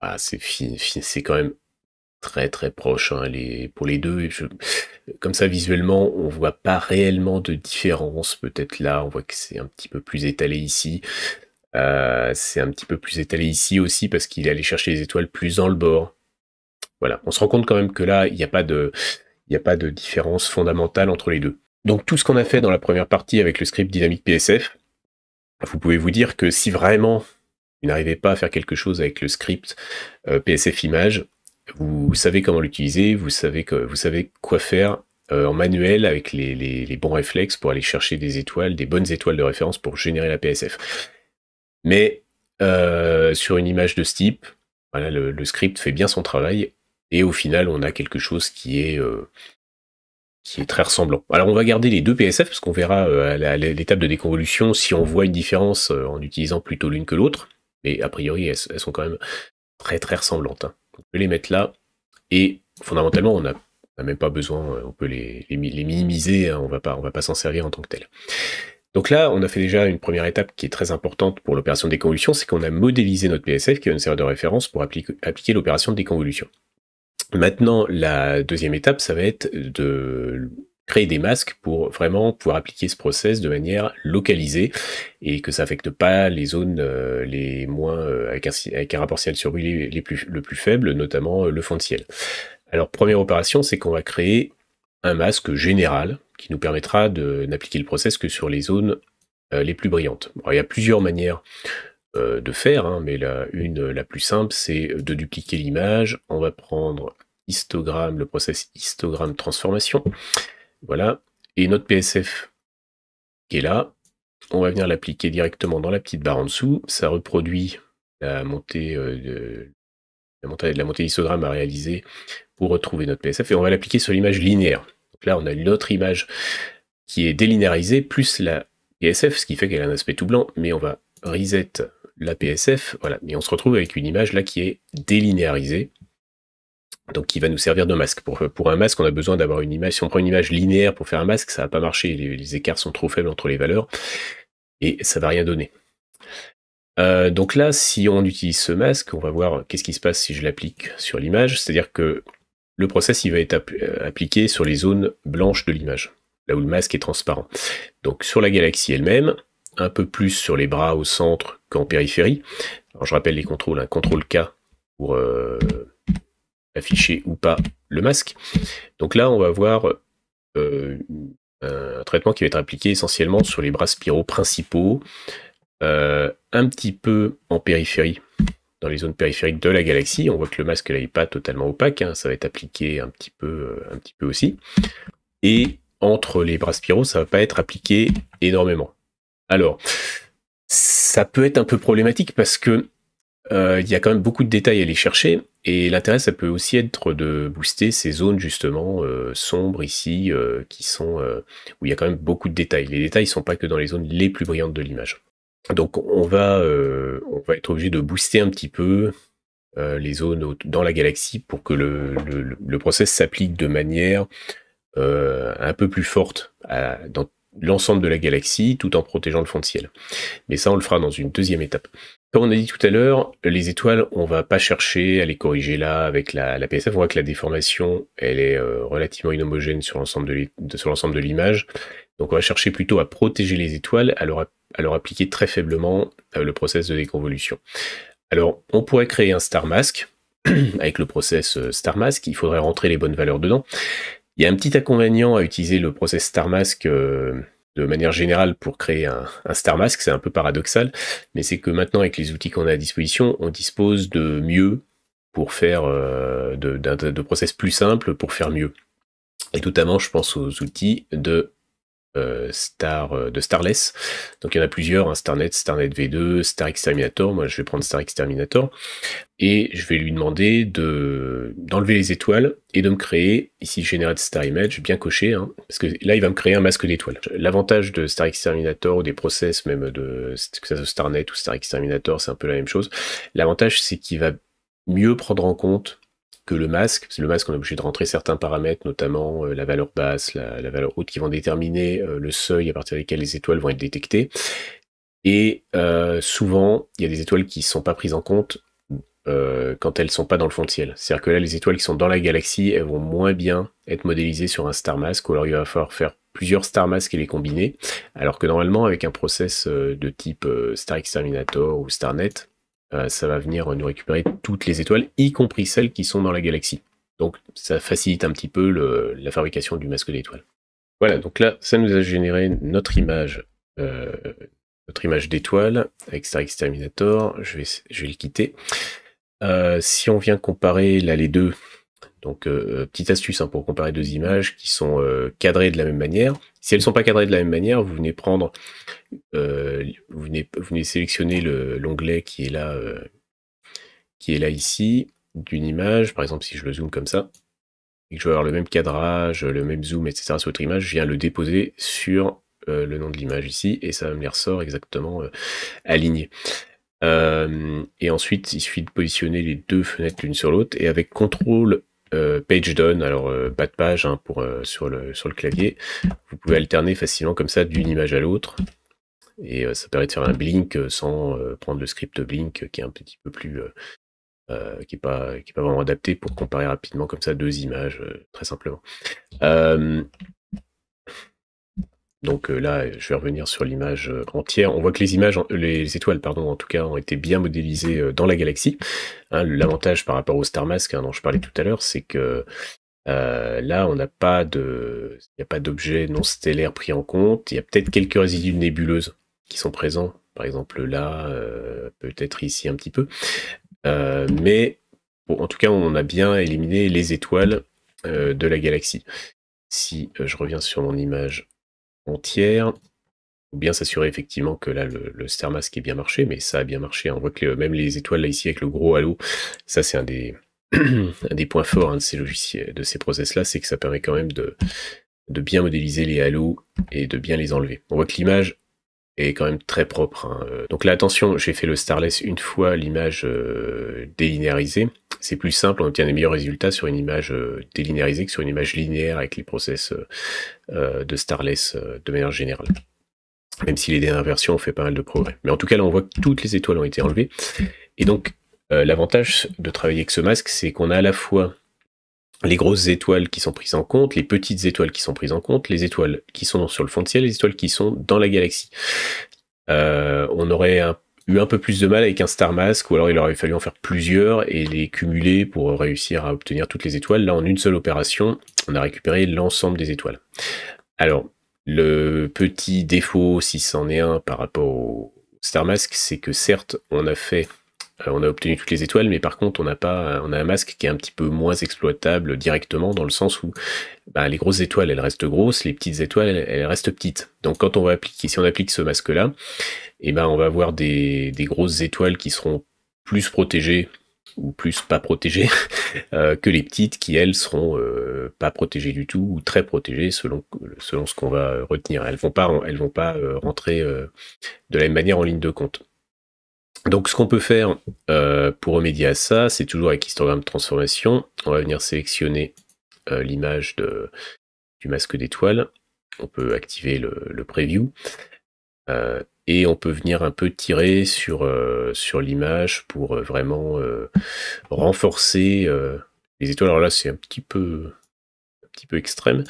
Speaker 1: ah, c'est quand même très très proche hein, pour les deux. comme ça, visuellement, on ne voit pas réellement de différence. Peut-être là, on voit que c'est un petit peu plus étalé ici. Euh, c'est un petit peu plus étalé ici aussi parce qu'il est allé chercher les étoiles plus dans le bord. Voilà, on se rend compte quand même que là, il n'y a, pas de, différence fondamentale entre les deux. Donc tout ce qu'on a fait dans la première partie avec le script dynamique PSF, vous pouvez vous dire que si vraiment vous n'arrivez pas à faire quelque chose avec le script euh, PSF image, vous savez comment l'utiliser, vous savez quoi faire euh, en manuel avec les, les bons réflexes pour aller chercher des étoiles, des bonnes étoiles de référence pour générer la PSF. Mais euh, sur une image de ce type, voilà, le, script fait bien son travail et au final, on a quelque chose qui est euh, qui est très ressemblant. Alors on va garder les deux PSF parce qu'on verra euh, à l'étape de déconvolution si on voit une différence en utilisant plutôt l'une que l'autre. Mais a priori, elles, sont quand même très très ressemblantes. Hein. On peut je les mettre là et fondamentalement, on n'a même pas besoin, on peut les, minimiser, hein. on ne on va pas s'en servir en tant que tel. Donc là, on a fait déjà une première étape qui est très importante pour l'opération de déconvolution, c'est qu'on a modélisé notre PSF qui va nous servir de référence pour appliquer, l'opération de déconvolution. Maintenant, la deuxième étape, ça va être de créer des masques pour vraiment pouvoir appliquer ce process de manière localisée et que ça n'affecte pas les zones euh, les moins euh, avec, un, rapport ciel sur les, plus le plus faible, notamment euh, le fond de ciel. Alors première opération, c'est qu'on va créer un masque général qui nous permettra de n'appliquer le process que sur les zones euh, les plus brillantes. il y a plusieurs manières euh, de faire, hein, mais la, une euh, la plus simple, c'est de dupliquer l'image. On va prendre histogramme, le process histogramme transformation. Voilà. Et notre PSF qui est là, on va venir l'appliquer directement dans la petite barre en dessous. Ça reproduit la montée de la montée, la à réaliser pour retrouver notre PSF et on va l'appliquer sur l'image linéaire là, on a une autre image qui est délinéarisée, plus la PSF, ce qui fait qu'elle a un aspect tout blanc, mais on va reset la PSF, voilà, Mais on se retrouve avec une image là qui est délinéarisée, donc qui va nous servir de masque. Pour, pour un masque, on a besoin d'avoir une image, si on prend une image linéaire pour faire un masque, ça va pas marcher, les, écarts sont trop faibles entre les valeurs, et ça va rien donner. Euh, donc là, si on utilise ce masque, on va voir qu'est-ce qui se passe si je l'applique sur l'image, c'est-à-dire que le process il va être euh, appliqué sur les zones blanches de l'image, là où le masque est transparent. Donc sur la galaxie elle-même, un peu plus sur les bras au centre qu'en périphérie. Alors je rappelle les contrôles, un hein. contrôle K pour euh, afficher ou pas le masque. Donc là on va avoir euh, un traitement qui va être appliqué essentiellement sur les bras spiraux principaux, un petit peu en périphérie dans les zones périphériques de la galaxie. On voit que le masque n'est pas totalement opaque, hein. ça va être appliqué un petit peu, euh, un petit peu aussi. Et entre les bras spiraux, ça va pas être appliqué énormément. Alors, ça peut être un peu problématique parce que euh, il y a quand même beaucoup de détails à aller chercher. Et l'intérêt, ça peut aussi être de booster ces zones justement euh, sombres ici, qui sont où il y a quand même beaucoup de détails. Les détails ne sont pas que dans les zones les plus brillantes de l'image. Donc on va, euh, on va être obligé de booster un petit peu euh, les zones dans la galaxie pour que le, le, process s'applique de manière euh, un peu plus forte dans l'ensemble de la galaxie tout en protégeant le fond de ciel. Mais ça, on le fera dans une deuxième étape. Comme on a dit tout à l'heure, les étoiles, on va pas chercher à les corriger là avec la, PSF. On voit que la déformation, elle est relativement inhomogène sur l'ensemble de l'image. Donc on va chercher plutôt à protéger les étoiles, à alors appliquer très faiblement euh, le process de déconvolution. Alors, on pourrait créer un star mask. <clears throat> Avec le process euh, star mask, il faudrait rentrer les bonnes valeurs dedans. Il y a un petit inconvénient à utiliser le process star mask euh, de manière générale pour créer un, star mask. C'est un peu paradoxal, mais c'est que maintenant, avec les outils qu'on a à disposition, on dispose de mieux pour faire de, process plus simples pour faire mieux. Et notamment, je pense aux outils de euh, Star euh, de Starless. Donc il y en a plusieurs, hein, Starnet, Starnet V2, Star Exterminator. Moi je vais prendre Star Exterminator et je vais lui demander d'enlever les étoiles et de me créer ici Generate Star Image bien coché hein, parce que là il va me créer un masque d'étoiles. L'avantage de Star Exterminator ou des process même de Starnet ou Star Exterminator, c'est un peu la même chose. L'avantage c'est qu'il va mieux prendre en compte que le masque. Parce que le masque, on est obligé de rentrer certains paramètres, notamment euh, la valeur basse, la, valeur haute, qui vont déterminer euh, le seuil à partir duquel les étoiles vont être détectées. Et euh, souvent, il y a des étoiles qui ne sont pas prises en compte quand elles ne sont pas dans le fond de ciel. C'est-à-dire que là, les étoiles qui sont dans la galaxie, elles vont moins bien être modélisées sur un star mask, ou alors il va falloir faire plusieurs star masks et les combiner, alors que normalement, avec un process de type Star Exterminator ou StarNet, euh, ça va venir nous récupérer toutes les étoiles, y compris celles qui sont dans la galaxie. Donc ça facilite un petit peu la fabrication du masque d'étoiles. Voilà, donc là, ça nous a généré notre image, euh, notre image d'étoile avec Star Exterminator. Je vais, je vais le quitter. Euh, si on vient comparer là les deux, donc, euh, euh, petite astuce hein, pour comparer deux images qui sont euh, cadrées de la même manière. Si elles ne sont pas cadrées de la même manière, vous venez prendre, vous, venez, sélectionner l'onglet qui est là, qui est là ici, d'une image. Par exemple, si je le zoome comme ça, et que je veux avoir le même cadrage, le même zoom, etc. sur votre image, je viens le déposer sur le nom de l'image ici, et ça me les ressort exactement aligné. et ensuite, il suffit de positionner les deux fenêtres l'une sur l'autre. Et avec CTRL euh, page down, alors bas euh, de page hein, pour, euh, sur, le, sur le clavier. Vous pouvez alterner facilement comme ça d'une image à l'autre. Et ça permet de faire un blink sans prendre le script blink qui est un petit peu plus. qui n'est pas, qui est pas vraiment adapté pour comparer rapidement comme ça deux images, très simplement. Donc euh, là, je vais revenir sur l'image euh, entière. On voit que les images, les étoiles, pardon, en tout cas, ont été bien modélisées euh, dans la galaxie. Hein, l'avantage par rapport au Star Mask hein, dont je parlais tout à l'heure, c'est que là, on n'a pas de, il n'y a pas d'objet non stellaire pris en compte. Il y a peut-être quelques résidus nébuleuses qui sont présents, par exemple là, peut-être ici un petit peu. mais en tout cas, on a bien éliminé les étoiles de la galaxie. Si je reviens sur mon image entière. ou bien s'assurer effectivement que là le, star Stermask est bien marché, mais ça a bien marché. Hein. On voit que même les étoiles là ici avec le gros halo, ça c'est un des, <clears throat> points forts hein, de ces logiciels, de ces process là, c'est que ça permet quand même de, de bien modéliser les halos et de bien les enlever. On voit que l'image est quand même très propre. Hein. Euh, donc là, attention, j'ai fait le starless une fois l'image euh, délinéarisée. C'est plus simple, on obtient des meilleurs résultats sur une image euh, délinéarisée que sur une image linéaire avec les process de starless de manière générale. Même si les dernières versions ont fait pas mal de progrès. Mais en tout cas, là, on voit que toutes les étoiles ont été enlevées. Et donc, l'avantage de travailler avec ce masque, c'est qu'on a à la fois les grosses étoiles qui sont prises en compte, les petites étoiles qui sont prises en compte, les étoiles qui sont sur le fond de ciel, les étoiles qui sont dans la galaxie. Euh, on aurait eu un peu plus de mal avec un Star Mask, ou alors il aurait fallu en faire plusieurs et les cumuler pour réussir à obtenir toutes les étoiles. Là, en une seule opération, on a récupéré l'ensemble des étoiles. Alors, le petit défaut, si c'en est un, par rapport au Star Mask, c'est que certes, on a fait euh, on a obtenu toutes les étoiles, mais par contre, on n'a pas, euh, on a un masque qui est un petit peu moins exploitable directement dans le sens où bah, les grosses étoiles, elles restent grosses, les petites étoiles, elles, restent petites. Donc, quand on va appliquer, si on applique ce masque-là, eh ben, on va avoir des, grosses étoiles qui seront plus protégées ou plus pas protégées <laughs> euh, que les petites qui elles seront pas protégées du tout ou très protégées selon selon ce qu'on va retenir. Elles vont pas elles vont pas rentrer de la même manière en ligne de compte. Donc ce qu'on peut faire euh, pour remédier à ça, c'est toujours avec histogramme transformation, on va venir sélectionner euh, l'image du masque d'étoiles. on peut activer le, preview, euh, et on peut venir un peu tirer sur, l'image pour vraiment renforcer les étoiles. Alors là c'est un petit peu un petit peu extrême.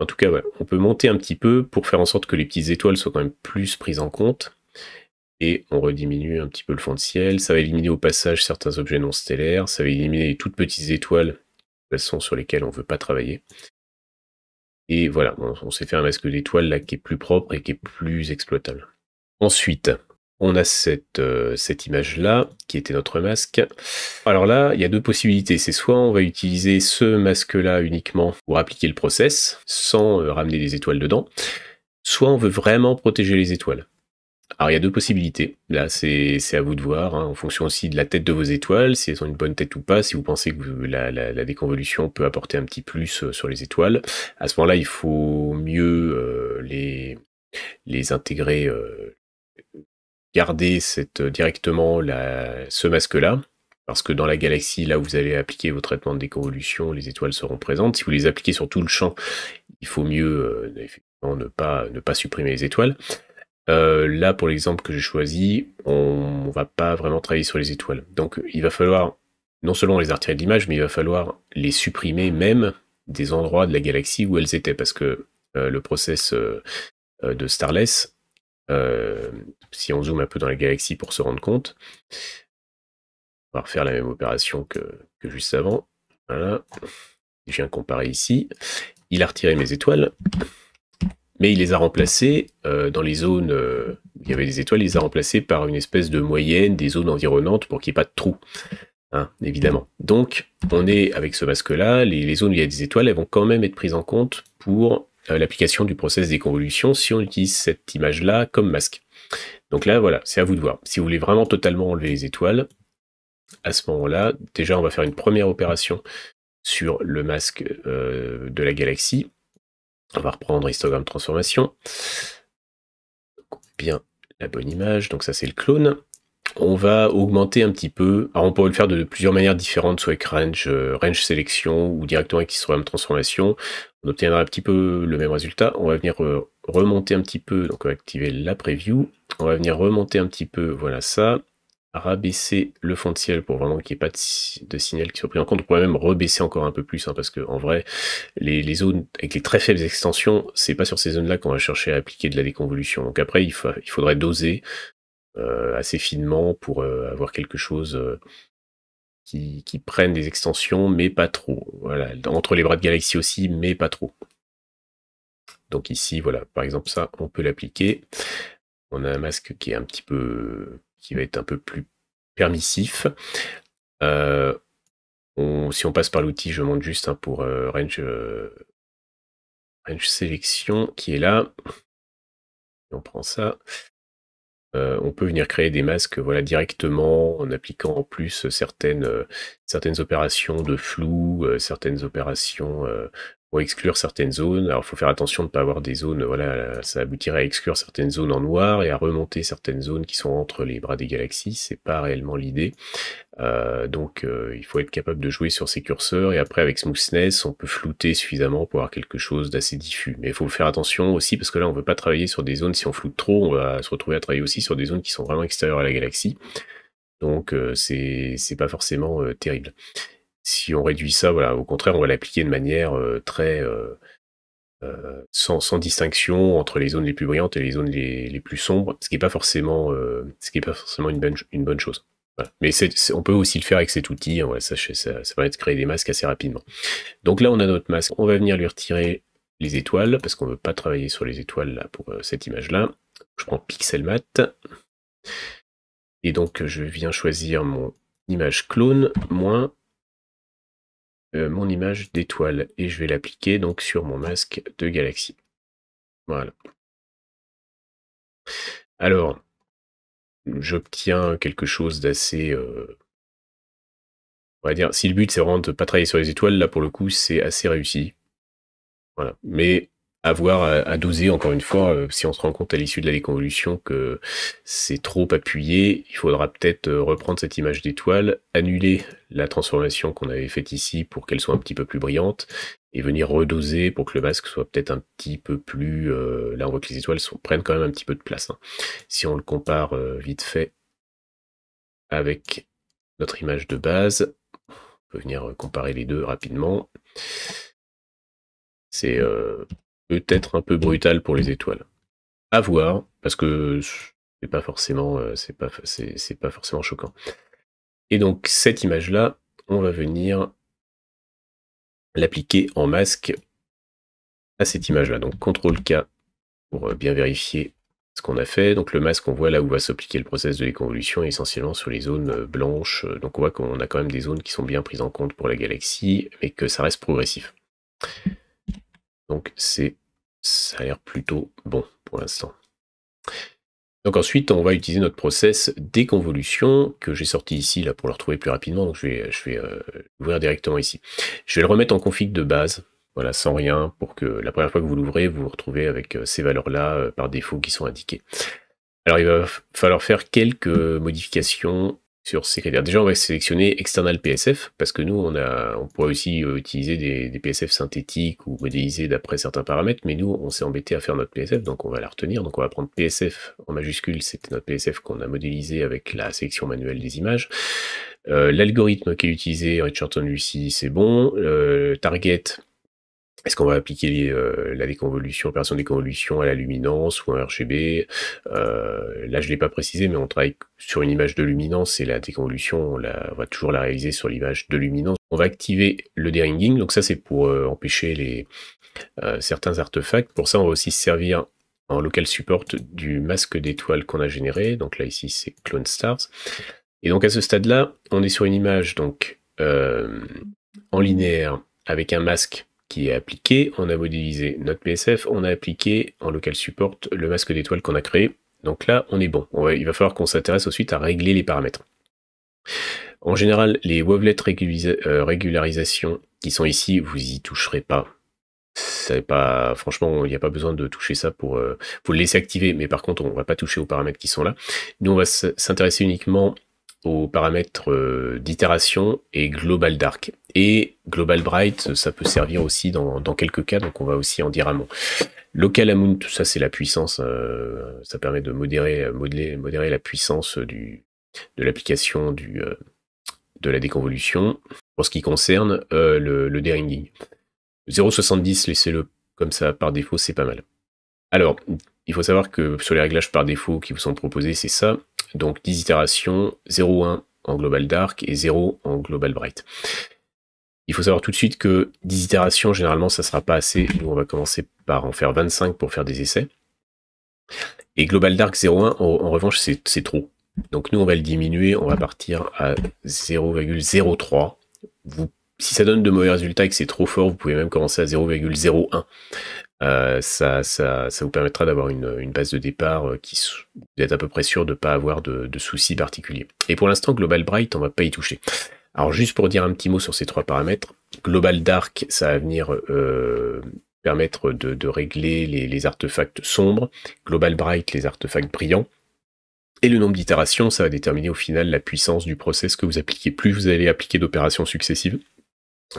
Speaker 1: En tout cas, on peut monter un petit peu pour faire en sorte que les petites étoiles soient quand même plus prises en compte et on rediminue un petit peu le fond de ciel. Ça va éliminer au passage certains objets non stellaires, ça va éliminer les toutes petites étoiles, sur lesquelles on ne veut pas travailler. Et voilà, on, s'est fait un masque d'étoiles là qui est plus propre et qui est plus exploitable. Ensuite, on a euh, cette, image-là, qui était notre masque. Alors là, il y a deux possibilités. C'est soit on va utiliser ce masque-là uniquement pour appliquer le process, sans euh, ramener des étoiles dedans, soit on veut vraiment protéger les étoiles. Alors il y a deux possibilités. Là, c'est à vous de voir, hein, en fonction aussi de la tête de vos étoiles, si elles ont une bonne tête ou pas, si vous pensez que la, déconvolution peut apporter un petit plus euh, sur les étoiles. À ce moment-là, il faut mieux euh, les, les intégrer, euh, garder cette, directement ce masque-là, parce que dans la galaxie, là où vous allez appliquer vos traitements de déconvolution, les étoiles seront présentes. Si vous les appliquez sur tout le champ, il faut mieux ne pas, ne pas supprimer les étoiles. Euh, là, pour l'exemple que j'ai choisi, on, ne va pas vraiment travailler sur les étoiles. Donc, il va falloir, non seulement les retirer de l'image, mais il va falloir les supprimer même des endroits de la galaxie où elles étaient, parce que euh, le process euh, de Starless, si on zoome un peu dans la galaxie pour se rendre compte, on va refaire la même opération que, que juste avant. Voilà. Je viens comparer ici. Il a retiré mes étoiles mais il les a remplacés euh, dans les zones où euh, il y avait des étoiles, il les a remplacés par une espèce de moyenne des zones environnantes pour qu'il n'y ait pas de trous, hein, évidemment. Donc, on est avec ce masque-là, les, zones où il y a des étoiles, elles vont quand même être prises en compte pour euh, l'application du process des convolutions si on utilise cette image-là comme masque. Donc là, voilà, c'est à vous de voir. Si vous voulez vraiment totalement enlever les étoiles, à ce moment-là, déjà, on va faire une première opération sur le masque de la galaxie on va reprendre histogramme transformation. bien la bonne image, donc ça c'est le clone. On va augmenter un petit peu. Alors on peut le faire de plusieurs manières différentes, soit avec range, euh, range sélection ou directement avec histogramme transformation. On obtiendra un petit peu le même résultat. On va venir euh, remonter un petit peu, donc on va activer la preview. On va venir remonter un petit peu, voilà ça rabaisser le fond de ciel pour vraiment qu'il n'y ait pas de, signal qui soit pris en compte. On pourrait même rebaisser encore un peu plus, hein, parce que en vrai, les, zones avec les très faibles extensions, c'est pas sur ces zones-là qu'on va chercher à appliquer de la déconvolution. Donc après, il, il faudrait doser euh, assez finement pour euh, avoir quelque chose euh, qui, qui, prenne des extensions, mais pas trop. Voilà, entre les bras de galaxie aussi, mais pas trop. Donc ici, voilà, par exemple ça, on peut l'appliquer. On a un masque qui est un petit peu qui va être un peu plus permissif. Euh, si on passe par l'outil, je monte juste hein, pour euh, euh, range, sélection qui est là. on prend ça. on peut venir créer des masques voilà, directement en appliquant en plus certaines, certaines opérations de flou, certaines opérations pour exclure certaines zones. Alors, il faut faire attention de ne pas avoir des zones, voilà, ça aboutirait à exclure certaines zones en noir et à remonter certaines zones qui sont entre les bras des galaxies. C'est pas réellement l'idée. Euh, donc, euh, il faut être capable de jouer sur ces curseurs et après, avec smoothness, on peut flouter suffisamment pour avoir quelque chose d'assez diffus. Mais il faut faire attention aussi parce que là, on veut pas travailler sur des zones. Si on floute trop, on va se retrouver à travailler aussi sur des zones qui sont vraiment extérieures à la galaxie. Donc, euh, c'est pas forcément terrible si on réduit ça, voilà, au contraire, on va l'appliquer de manière euh, très euh, euh, sans, distinction entre les zones les plus brillantes et les zones les, plus sombres, ce qui n'est pas forcément, ce pas forcément une, bonne, une bonne chose. Mais on peut aussi le faire avec cet outil, hein, ça, permet de créer des masques assez rapidement. Donc là, on a notre masque, on va venir lui retirer les étoiles, parce qu'on ne veut pas travailler sur les étoiles là, pour cette image-là. Je prends Pixel mat. et donc je viens choisir mon image clone,
Speaker 2: moins, euh, mon image d'étoile et je vais l'appliquer donc sur mon masque de galaxie. Voilà. Alors, j'obtiens quelque chose d'assez... Euh,
Speaker 1: on va dire, si le but c'est vraiment de pas travailler sur les étoiles, là pour le coup c'est assez réussi. Voilà. Mais avoir à, doser encore une fois euh, si on se rend compte à l'issue de la déconvolution que c'est trop appuyé il faudra peut-être euh, reprendre cette image d'étoile annuler la transformation qu'on avait faite ici pour qu'elle soit un petit peu plus brillante et venir redoser pour que le masque soit peut-être un petit peu plus euh, là on voit que les étoiles prennent quand même un petit peu de place hein. si on le compare vite fait avec notre image de base on peut venir comparer les deux rapidement c'est être un peu brutal pour les étoiles. À voir, parce que c'est pas forcément, euh, c'est pas, c'est pas forcément choquant. Et donc cette image-là, on va venir l'appliquer en masque à cette image-là. Donc CTRL K pour euh, bien vérifier ce qu'on a fait. Donc le masque, on voit là où va s'appliquer le process de déconvolution, essentiellement sur les zones euh, blanches. Donc on voit qu'on a quand même des zones qui sont bien prises en compte pour la galaxie, mais que ça reste progressif. Donc c'est ça a l'air plutôt bon pour l'instant. Donc ensuite, on va utiliser notre process déconvolution que j'ai sorti ici là pour le retrouver plus rapidement. Donc je vais, je euh, directement ici. Je vais le remettre en config de base, voilà, sans rien, pour que la première fois que vous l'ouvrez, vous vous retrouvez avec euh, ces valeurs-là euh, par défaut qui sont indiquées. Alors il va falloir faire quelques modifications sur ces critères. Déjà, on va sélectionner external PSF parce que nous, on, a, on pourrait aussi euh, utiliser des, PSF synthétiques ou modéliser d'après certains paramètres, mais nous, on s'est embêté à faire notre PSF, donc on va la retenir. Donc on va prendre PSF en majuscule, c'était notre PSF qu'on a modélisé avec la sélection manuelle des images. Euh, l'algorithme qui est utilisé, Richardson Lucy, c'est bon. Euh, target, est-ce qu'on va appliquer euh, la déconvolution, opération déconvolution à la luminance ou en un RGB euh, Là, je ne l'ai pas précisé, mais on travaille sur une image de luminance et la déconvolution, on, la, va toujours la réaliser sur l'image de luminance. On va activer le deringing, donc ça c'est pour euh, empêcher les, certains artefacts. Pour ça, on va aussi se servir en local support du masque d'étoiles qu'on a généré. Donc là, ici, c'est Clone Stars. Et donc à ce stade-là, on est sur une image donc en linéaire avec un masque est appliqué. On a modélisé notre PSF, on a appliqué en local support le masque d'étoile qu'on a créé. Donc là, on est bon. il va falloir qu'on s'intéresse ensuite à régler les paramètres. En général, les wavelet euh, régularisation qui sont ici, vous y toucherez pas. pas franchement, il n'y a pas besoin de toucher ça pour vous euh, le laisser activer. Mais par contre, on va pas toucher aux paramètres qui sont là. Nous, on va s'intéresser uniquement aux paramètres euh, d'itération et global dark. Et global bright, ça peut servir aussi dans, dans quelques cas, donc on va aussi en dire un mot. Local amount, tout ça c'est la puissance, euh, ça permet de modérer, euh, modeler, modérer la puissance du, de l'application du, de la déconvolution. en ce qui concerne le, le deringing, 0,70, laissez-le comme ça par défaut, c'est pas mal. Alors, il faut savoir que sur les réglages par défaut qui vous sont proposés, c'est ça donc 10 itérations, 0,1 en global dark et 0 en global bright. Il faut savoir tout de suite que 10 itérations, généralement, ça ne sera pas assez. Nous, on va commencer par en faire 25 pour faire des essais. Et global dark 0,1, en, revanche, c'est trop. Donc nous, on va le diminuer, on va partir à 0,03. si ça donne de mauvais résultats et que c'est trop fort, vous pouvez même commencer à 0,01. Euh, ça, ça, vous permettra d'avoir une, base de départ euh, qui vous êtes à peu près sûr de ne pas avoir de, soucis particuliers. Et pour l'instant, Global Bright, on ne va pas y toucher. Alors juste pour dire un petit mot sur ces trois paramètres, Global Dark, ça va venir euh, permettre de, régler les, les, artefacts sombres, Global Bright, les artefacts brillants. Et le nombre d'itérations, ça va déterminer au final la puissance du process que vous appliquez. Plus vous allez appliquer d'opérations successives,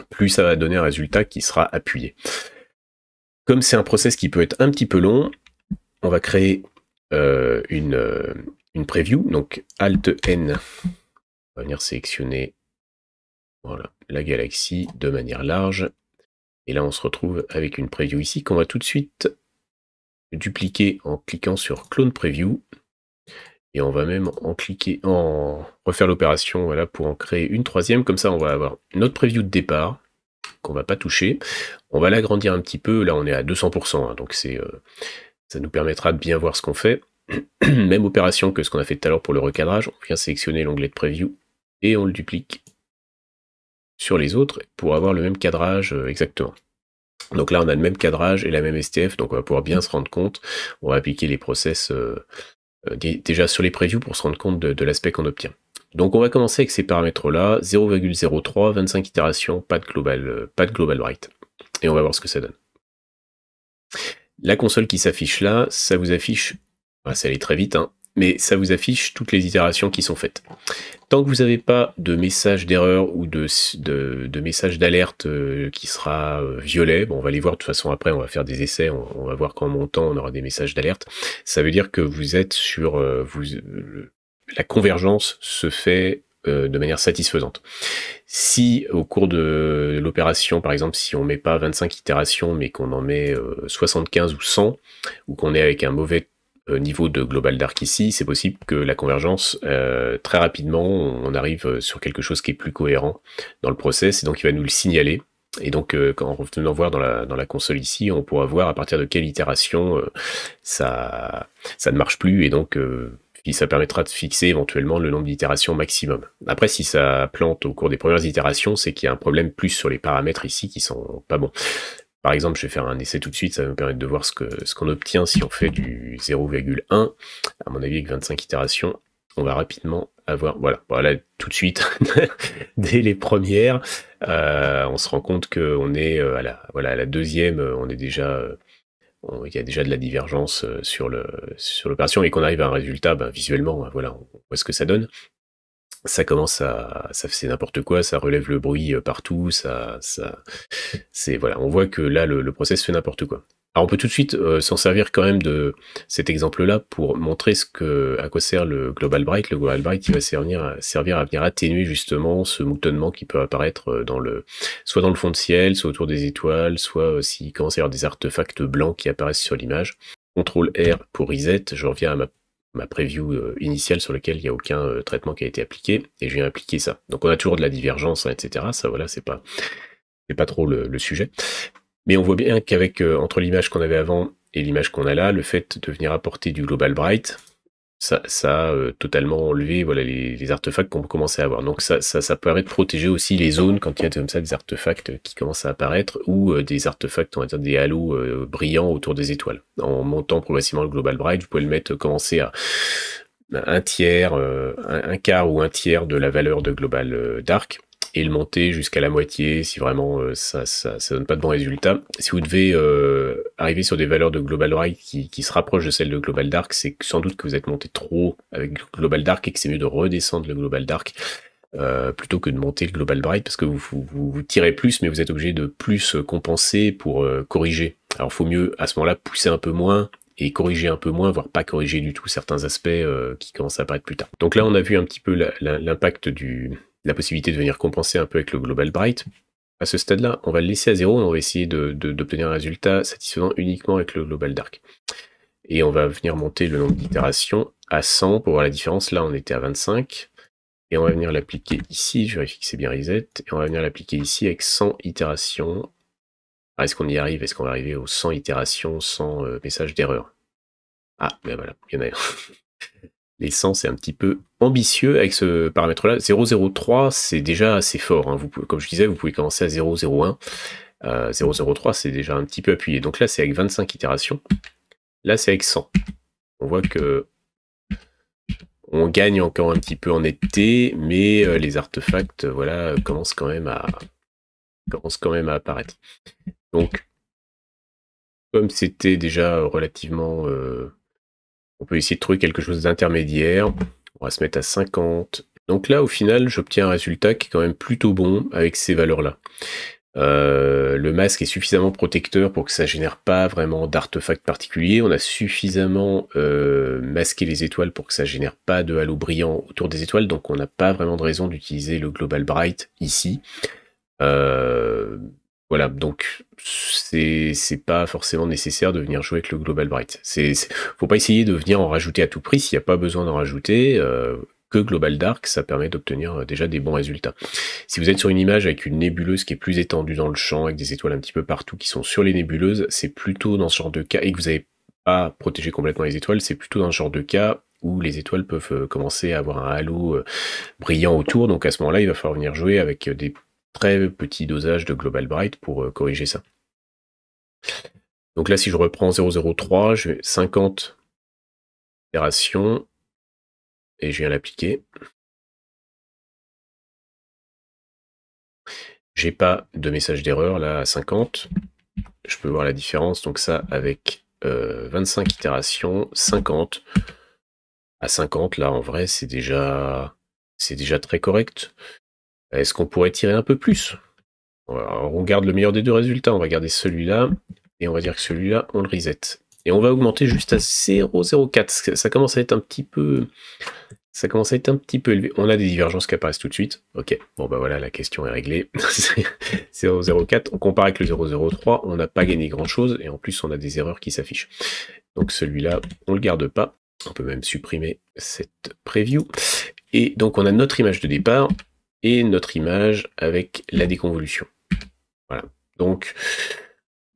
Speaker 1: plus ça va donner un résultat qui sera appuyé. Comme c'est un process qui peut être un petit peu long, on va créer euh, euh, une, preview. Donc Alt N, on va venir sélectionner voilà, la galaxie de manière large. Et là, on se retrouve avec une preview ici qu'on va tout de suite dupliquer en cliquant sur Clone Preview. Et on va même en cliquer, en refaire l'opération voilà, pour en créer une troisième. Comme ça, on va avoir notre preview de départ qu'on va pas toucher. On va l'agrandir un petit peu, là on est à 200%, hein, donc c'est euh, ça nous permettra de bien voir ce qu'on fait. <clears throat> Même opération que ce qu'on a fait tout à l'heure pour le recadrage, on vient sélectionner l'onglet de preview et on le duplique sur les autres pour avoir le même cadrage euh, exactement. Donc là on a le même cadrage et la même STF, donc on va pouvoir bien se rendre compte, on va appliquer les process euh, déjà sur les previews pour se rendre compte de l'aspect qu'on obtient. Donc on va commencer avec ces paramètres-là, 0,03, 25 itérations, pas de, global, euh, pas de global write. Et on va voir ce que ça donne. La console qui s'affiche là, ça vous affiche, bah, ça allait très vite, hein, mais ça vous affiche toutes les itérations qui sont faites. Tant que vous n'avez pas de message d'erreur ou de, de, message d'alerte euh, qui sera euh, violet, on va les voir de toute façon après, on va faire des essais, on, va voir qu'en montant on aura des messages d'alerte, ça veut dire que vous êtes sur, vous, la convergence se fait euh, de manière satisfaisante. Si au cours de l'opération, par exemple, si on met pas 25 itérations, mais qu'on en met 75 euh, ou 100, ou qu'on est avec un mauvais euh, niveau de global dark ici, c'est possible que la convergence, très rapidement, on arrive sur quelque chose qui est plus cohérent dans le process, et donc il va nous le signaler. Et donc, en revenant voir dans la, console ici, on pourra voir à partir de quelle itération ça, ça ne marche plus, et donc puis ça permettra de fixer éventuellement le nombre d'itérations maximum. Après, si ça plante au cours des premières itérations, c'est qu'il y a un problème plus sur les paramètres ici qui sont pas bons. Par exemple, je vais faire un essai tout de suite, ça va me permettre de voir ce qu'on ce qu'on obtient si on fait du 0,1. À mon avis, avec 25 itérations, on va rapidement avoir, voilà, voilà tout de suite, <laughs> dès les premières, euh, on se rend compte qu'on est euh, à voilà, à la deuxième, euh, on est déjà il y a déjà de la divergence euh, sur le sur l'opération et qu'on arrive à un résultat ben, visuellement, ben, voilà, on voit ce que ça donne ça commence à, ça c'est n'importe quoi, ça relève le bruit euh, partout, ça, ça, c'est voilà, on voit que là le, process fait n'importe quoi. Alors on peut tout de suite euh, s'en servir quand même de cet exemple-là pour montrer ce que, à quoi sert le Global Bright. Le Global Bright qui va servir à, servir à venir atténuer justement ce moutonnement qui peut apparaître euh, dans le, soit dans le fond de ciel, soit autour des étoiles, soit aussi commence à avoir des artefacts blancs qui apparaissent sur l'image. contrôle R pour reset, je reviens à ma ma preview euh, initiale sur laquelle il n'y a aucun euh, traitement qui a été appliqué, et je viens appliquer ça. Donc on a toujours de la divergence, hein, etc. Ça, voilà, c'est pas, pas trop le, le, sujet. Mais on voit bien qu'avec, euh, entre l'image qu'on avait avant et l'image qu'on a là, le fait de venir apporter du Global Bright, ça, a euh, totalement enlevé voilà, les, artefacts qu'on commençait à avoir. Donc ça, ça, permet de protéger aussi les zones quand il y a comme ça des artefacts euh, qui commencent à apparaître ou euh, des artefacts, on va des halos brillants autour des étoiles. En montant progressivement le Global Bright, vous pouvez le mettre, commencer à, un tiers, un, quart ou un tiers de la valeur de Global Dark et le monter jusqu'à la moitié si vraiment euh, ça, ça, donne pas de bons résultats. Si vous devez euh, arriver sur des valeurs de Global Bright qui, qui se rapprochent de celles de Global Dark, c'est sans doute que vous êtes monté trop avec Global Dark et que c'est mieux de redescendre le Global Dark. Euh, plutôt que de monter le Global Bright parce que vous, vous, tirez plus mais vous êtes obligé de plus compenser pour corriger. Alors faut mieux à ce moment-là pousser un peu moins et corriger un peu moins, voire pas corriger du tout certains aspects qui commencent à apparaître plus tard. Donc là, on a vu un petit peu l'impact du, la possibilité de venir compenser un peu avec le Global Bright. À ce stade-là, on va le laisser à zéro et on va essayer d'obtenir un résultat satisfaisant uniquement avec le Global Dark. Et on va venir monter le nombre d'itérations à 100 pour voir la différence. Là, on était à 25. Et on va venir l'appliquer ici. Je vérifie que c'est bien reset. Et on va venir l'appliquer ici avec 100 itérations. Ah, est-ce qu'on y arrive Est-ce qu'on va arriver aux 100 itérations sans euh, message d'erreur Ah, ben voilà, il y en a les 100, c'est un petit peu ambitieux avec ce paramètre-là. 0,03, c'est déjà assez fort. Hein. Vous comme je disais, vous pouvez commencer à 0,01. 0,03, euh, c'est déjà un petit peu appuyé. Donc là, c'est avec 25 itérations. Là, c'est avec 100. On voit que on gagne encore un petit peu en été, mais euh, les artefacts, euh, voilà, commencent quand même à, commencent quand même à apparaître. Donc, comme c'était déjà relativement... On peut essayer de trouver quelque chose d'intermédiaire. On va se mettre à 50. Donc là, au final, j'obtiens un résultat qui est quand même plutôt bon avec ces valeurs-là. Euh, le masque est suffisamment protecteur pour que ça génère pas vraiment d'artefacts particuliers. On a suffisamment euh, masqué les étoiles pour que ça génère pas de halo brillant autour des étoiles, donc on n'a pas vraiment de raison d'utiliser le Global Bright ici. Euh, voilà, donc c'est pas forcément nécessaire de venir jouer avec le Global Bright. C'est faut pas essayer de venir en rajouter à tout prix s'il n'y a pas besoin d'en rajouter. Euh, que Global Dark, ça permet d'obtenir euh, déjà des bons résultats. Si vous êtes sur une image avec une nébuleuse qui est plus étendue dans le champ, avec des étoiles un petit peu partout qui sont sur les nébuleuses, c'est plutôt dans ce genre de cas, et que vous n'avez pas protégé complètement les étoiles, c'est plutôt dans ce genre de cas où les étoiles peuvent euh, commencer à avoir un halo brillant autour. Donc à ce moment-là, il va falloir venir jouer avec des très petit dosage de Global Bright pour euh, corriger ça.
Speaker 2: Donc là, si je reprends 003, j'ai 50 itérations et je viens l'appliquer. J'ai pas de message d'erreur là à 50. Je peux voir la différence.
Speaker 1: Donc ça avec 25 euh, itérations, 50. À 50, là en vrai, c'est déjà c'est déjà très correct. Est-ce qu'on pourrait tirer un peu plus On garde le meilleur des deux résultats. On va garder celui-là. Et on va dire que celui-là, on le reset. Et on va augmenter juste à 0,04. Ça commence à être un petit peu... Ça commence à être un petit peu élevé. On a des divergences qui apparaissent tout de suite. Ok, bon ben voilà, la question est réglée. 0,04, <laughs> on compare avec le 0,03, on n'a pas gagné grand-chose, et en plus on a des erreurs qui s'affichent. Donc celui-là, on le garde pas. On peut même supprimer cette preview. Et donc on a notre image de départ, et notre image avec la déconvolution. Voilà. Donc,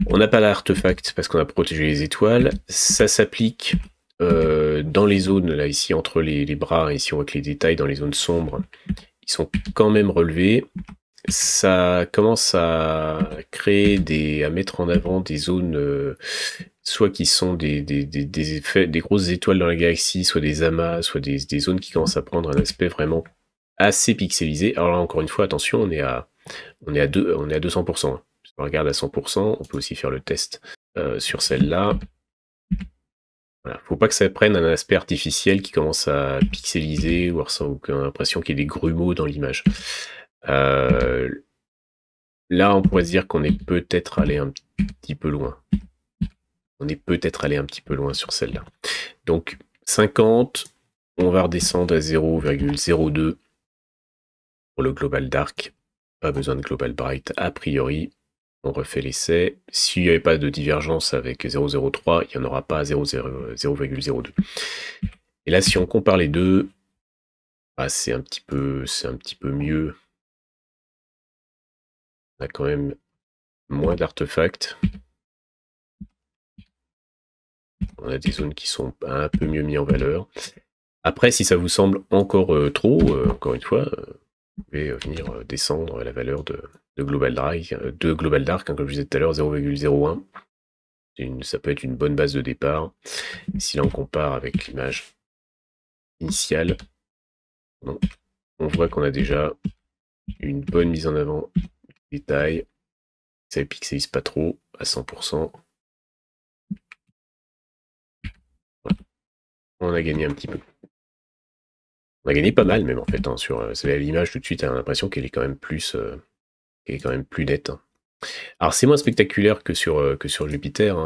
Speaker 1: on n'a pas l'artefact parce qu'on a protégé les étoiles. Ça s'applique euh, dans les zones, là, ici, entre les, les, bras, ici, on voit que les détails dans les zones sombres, ils sont quand même relevés. Ça commence à créer des, à mettre en avant des zones, euh, soit qui sont des, des, effets, des grosses étoiles dans la galaxie, soit des amas, soit des, des zones qui commencent à prendre un aspect vraiment assez pixelisé. Alors là, encore une fois, attention, on est à, on est à, deux, on est à 200%. Hein. Si on regarde à 100%, on peut aussi faire le test euh, sur celle-là. ne Faut pas que ça prenne un aspect artificiel qui commence à pixeliser ou avoir l'impression qu'il y ait des grumeaux dans l'image. Euh, là, on pourrait se dire qu'on est peut-être allé un petit peu loin. On est peut-être allé un petit peu loin sur celle-là. Donc 50, on va redescendre à 0,02 le Global Dark, pas besoin de Global Bright a priori. On refait l'essai. S'il n'y avait pas de divergence avec 003, il n'y en aura pas à 0,02. Et là, si on
Speaker 2: compare les deux, bah, c'est un petit peu un petit peu mieux. On a quand même moins d'artefacts. On a des zones qui sont un peu mieux mises en valeur.
Speaker 1: Après, si ça vous semble encore euh, trop, euh, encore une fois, euh, je vais euh, venir euh, descendre la valeur de, Global Dark, de Global Dark euh, hein, comme je disais tout à l'heure, 0,01. ça peut être une bonne base de départ. Si si on compare avec l'image
Speaker 2: initiale, on voit qu'on a déjà une bonne mise en avant des détails. Ça ne pixelise pas trop à 100%. On a gagné un petit peu. On a gagné pas mal même en fait. Hein, sur, euh, l'image tout de suite, hein, on a l'impression qu'elle est quand même plus,
Speaker 1: euh, quand même plus nette. Hein. Alors c'est moins spectaculaire que sur, euh, que sur Jupiter,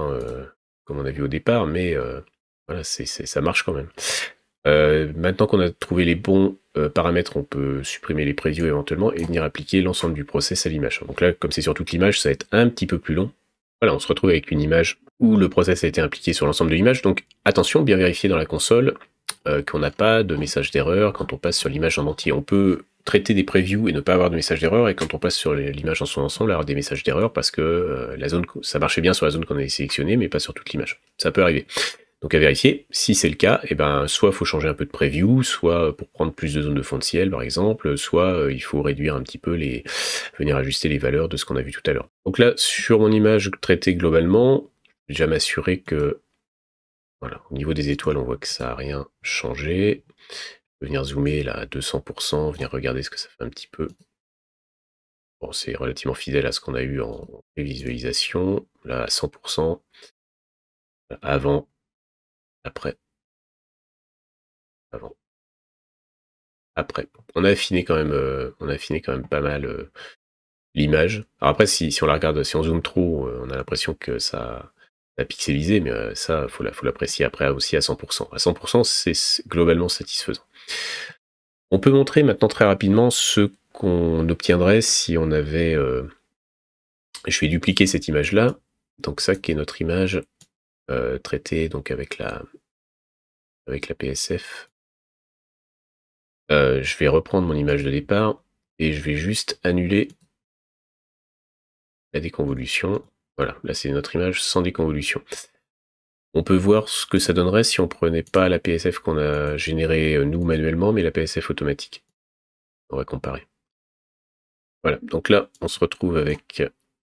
Speaker 1: comme on a vu au départ, mais voilà, ça marche quand même. maintenant qu'on a trouvé les bons paramètres, on peut supprimer les previews éventuellement et venir appliquer l'ensemble du process à l'image. Donc là, comme c'est sur toute l'image, ça va être un petit peu plus long. Voilà, on se retrouve avec une image où le process a été impliqué sur l'ensemble de l'image. Donc attention, bien vérifier dans la console euh, qu'on n'a pas de message d'erreur quand on passe sur l'image en entier. On peut traiter des previews et ne pas avoir de message d'erreur, et quand on passe sur l'image en son ensemble, avoir des messages d'erreur parce que euh, la zone, ça marchait bien sur la zone qu'on avait sélectionnée, mais pas sur toute l'image. Ça peut arriver. Donc à vérifier, si c'est le cas, eh ben, soit faut changer un peu de preview, soit pour prendre plus de zones de fond de ciel par exemple, soit euh, il faut réduire un petit peu les. venir ajuster les valeurs de ce qu'on a vu tout à l'heure. Donc là, sur mon image traitée globalement, j'ai déjà m'assurer que voilà, au niveau des étoiles, on voit que ça n'a rien changé. Je vais venir zoomer là à 200%, venir regarder ce que ça fait un petit peu.
Speaker 2: Bon, c'est relativement fidèle à ce qu'on a eu en prévisualisation. Là, à 100%, avant, après, avant, après. On a affiné quand même, euh, on a affiné quand même pas mal euh,
Speaker 1: l'image. après, si, on la regarde, si on zoome trop, euh, on a l'impression que ça, la pixeliser, mais euh, ça, faut la, faut l'apprécier après aussi à 100%. À 100%, c'est globalement satisfaisant. On peut montrer maintenant très rapidement ce qu'on obtiendrait si on avait... Euh, je vais dupliquer cette image-là. Donc ça qui est notre
Speaker 2: image euh, traitée donc avec la, avec la PSF. je vais reprendre mon image de départ et je vais juste annuler la déconvolution voilà, là c'est notre image sans
Speaker 1: déconvolution. On peut voir ce que ça donnerait si on prenait pas la PSF qu'on a générée euh, nous manuellement, mais la PSF automatique. On va comparer. Voilà, donc là, on se retrouve avec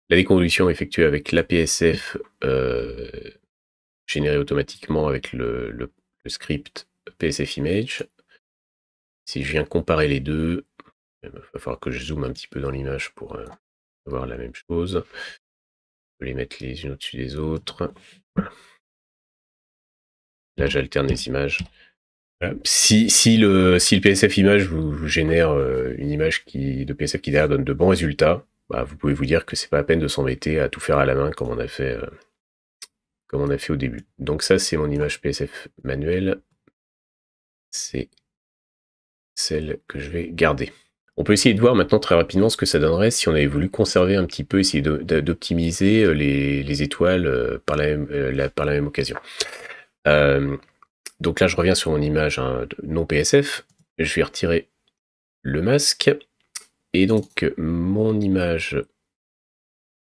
Speaker 1: la déconvolution effectuée avec la PSF euh, générée automatiquement avec le, script PSF image. Si je viens comparer les deux, il va falloir que je zoome un petit peu dans
Speaker 2: l'image pour avoir euh, voir la même chose. Je les mettre les unes au-dessus des autres. Là, j'alterne les images.
Speaker 1: Si, le, PSF image vous, génère euh, une image de PSF qui derrière donne de bons résultats, bah, vous pouvez vous dire que c'est pas la peine de s'embêter à tout faire à la main comme on a fait euh, au début. Donc ça, c'est mon image PSF manuelle. C'est celle que je vais garder. On peut essayer de voir maintenant très rapidement ce que ça donnerait si on avait voulu conserver un petit peu, essayer d'optimiser euh, les, étoiles euh, euh, par la même, occasion. donc là, je reviens sur mon image hein, non PSF. Je vais retirer le masque. Et donc, mon image,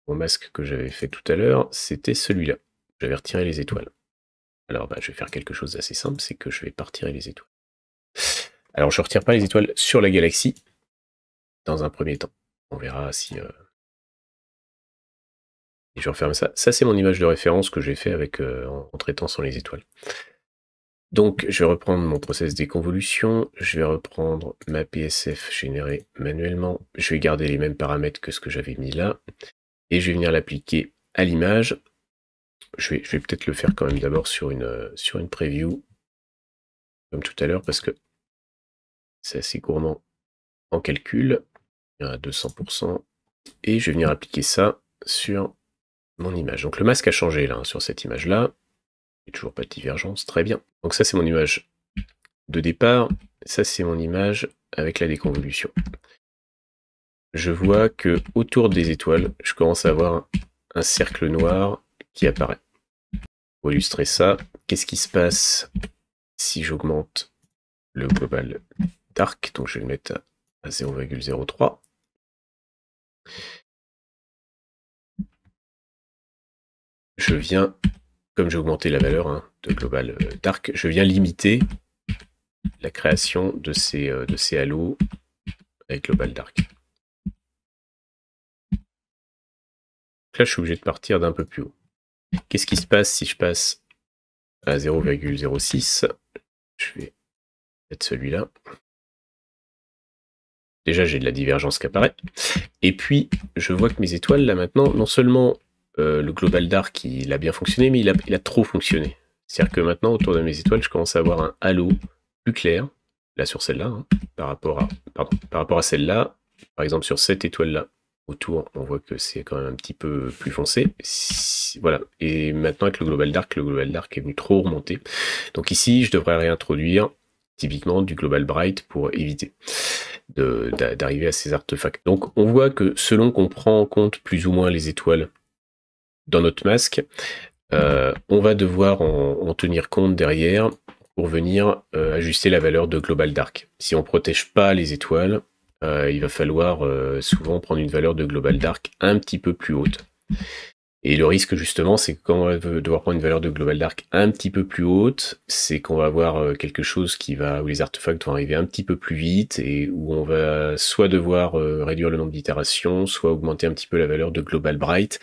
Speaker 1: mon masque que j'avais fait tout à l'heure, c'était celui-là. J'avais retiré les étoiles. Alors, bah, je vais faire quelque chose d'assez simple, c'est que je vais pas retirer les étoiles.
Speaker 2: Alors, je ne retire pas les étoiles sur la galaxie, dans un premier temps. On verra euh, si... je referme ça. Ça, c'est mon image de référence
Speaker 1: que j'ai fait avec euh, en, traitant sur les étoiles. Donc, je vais reprendre mon process des Je vais reprendre ma PSF générée manuellement. Je vais garder les mêmes paramètres que ce que j'avais mis là. Et je vais venir l'appliquer à l'image. Je vais, je vais peut-être le faire quand même d'abord sur une, euh, sur une preview, comme tout à l'heure, parce que c'est assez gourmand en calcul à 200%. Et je vais venir appliquer ça sur mon image. Donc le masque a changé là, hein, sur cette image-là. Et toujours pas de divergence, très bien. Donc ça c'est mon image de départ. Ça c'est mon image avec la déconvolution. Je vois que autour des étoiles, je commence à avoir un cercle noir qui apparaît. Pour illustrer ça, qu'est-ce qui se passe si j'augmente
Speaker 2: le global dark Donc je vais le mettre à 0,03. Je viens, comme j'ai augmenté la valeur hein, de Global euh, Dark, je viens limiter la création de ces, euh, de ces halos avec Global Dark. là, je suis obligé de partir d'un peu plus haut. Qu'est-ce qui se passe si je passe à 0,06 Je vais mettre celui-là déjà j'ai de la divergence qui apparaît.
Speaker 1: Et puis, je vois que mes étoiles, là maintenant, non seulement euh, le global dark, il a bien fonctionné, mais il a, trop fonctionné. C'est-à-dire que maintenant, autour de mes étoiles, je commence à avoir un halo plus clair, là sur celle-là, hein, par rapport à, pardon, par rapport à celle-là, par exemple sur cette étoile-là, autour, on voit que c'est quand même un petit peu plus foncé. Voilà. Et maintenant, avec le global dark, le global dark est venu trop remonter. Donc ici, je devrais réintroduire typiquement du global bright pour éviter d'arriver à ces artefacts. Donc on voit que selon qu'on prend en compte plus ou moins les étoiles dans notre masque, euh, on va devoir en, tenir compte derrière pour venir euh, ajuster la valeur de Global Dark. Si on ne protège pas les étoiles, euh, il va falloir souvent prendre une valeur de Global Dark un petit peu plus haute. Et le risque justement, c'est que quand on va devoir prendre une valeur de Global Dark un petit peu plus haute, c'est qu'on va avoir euh, quelque chose qui va où les artefacts vont arriver un petit peu plus vite et où on va soit devoir euh, réduire le nombre d'itérations, soit augmenter un petit peu la valeur de Global Bright.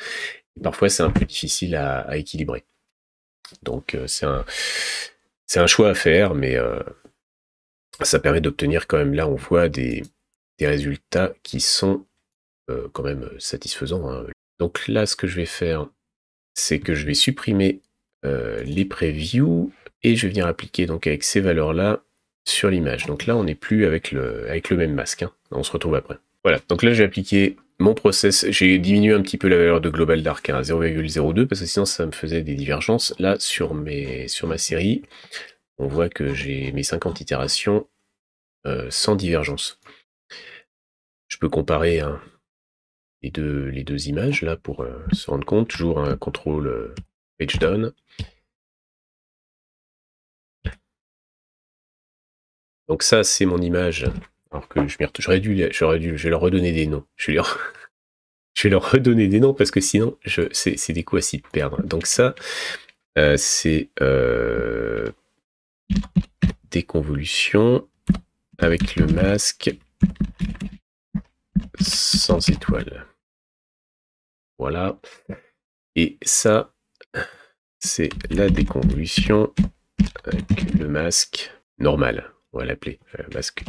Speaker 1: parfois, c'est un peu difficile à, équilibrer. Donc euh, c'est un c'est un choix à faire, mais ça permet d'obtenir quand même là on voit des, résultats qui sont quand même satisfaisants. Hein. Donc là, ce que je vais faire, c'est que je vais supprimer euh, les previews et je vais venir appliquer donc avec ces valeurs-là sur l'image. Donc là, on n'est plus avec le, avec le même masque. Hein. On se retrouve après. Voilà, donc là, j'ai appliqué mon process. J'ai diminué un petit peu la valeur de global dark à 0,02 parce que sinon, ça me faisait des divergences. Là, sur, mes, sur ma série, on voit que j'ai mes 50 itérations euh, sans divergence. Je peux comparer hein
Speaker 2: les deux, images là pour euh, se rendre compte. Toujours un contrôle euh, page down. Donc ça, c'est mon image. Alors que je j'aurais dû, j'aurais dû, je vais leur redonner des noms. Je vais leur,
Speaker 1: <laughs> je leur redonner des noms parce que sinon, je, c'est, des coups à s'y perdre. Donc ça, euh, c'est des convolutions
Speaker 2: avec le masque sans étoile. Voilà. Et ça,
Speaker 1: c'est la déconvolution avec le masque normal. On va l'appeler euh, masque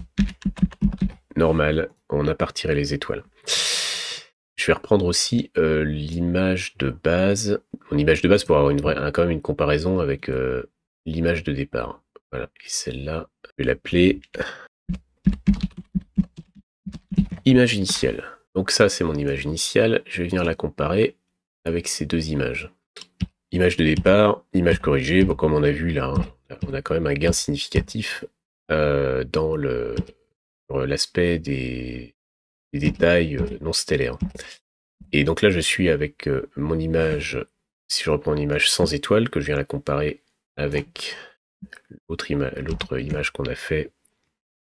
Speaker 1: normal. On a pas les étoiles. Je vais reprendre aussi euh, l'image de base. Mon image de base pour avoir une quand même une comparaison avec euh, l'image de départ. Voilà. Et celle-là, je vais l'appeler image initiale. Donc ça, c'est mon image initiale. Je vais venir la comparer avec ces deux images. Image de départ, image corrigée. comme on a vu hein, là, on a quand même un gain significatif euh, dans l'aspect des, détails euh, non stellaires. Et donc là, je suis avec euh, mon image, si je reprends une image sans étoile, que je viens la comparer avec l'autre image qu'on a fait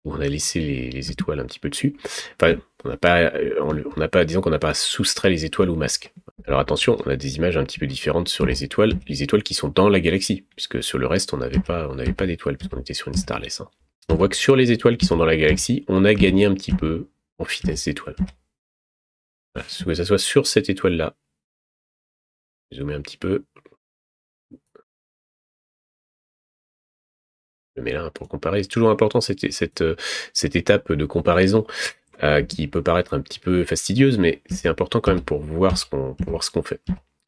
Speaker 1: on a laissé les, étoiles un petit peu dessus. Enfin, euh, on n'a pas, disons qu'on n'a pas soustrait les étoiles au masque. Alors attention, on a des images un petit peu différentes sur les étoiles, les étoiles qui sont dans la galaxie, puisque sur le reste, on n'avait pas, on pas d'étoiles, puisqu'on était sur une starless. Hein. On voit que sur les étoiles qui sont dans la galaxie, on a gagné un petit peu en finesse d'étoiles.
Speaker 2: Voilà, que ça soit sur cette étoile-là, zoomer un petit peu, mais là, pour comparer, c'est toujours important cette, cette, euh, étape de comparaison euh, qui peut paraître un petit peu fastidieuse,
Speaker 1: mais c'est important quand même pour voir ce qu'on fait.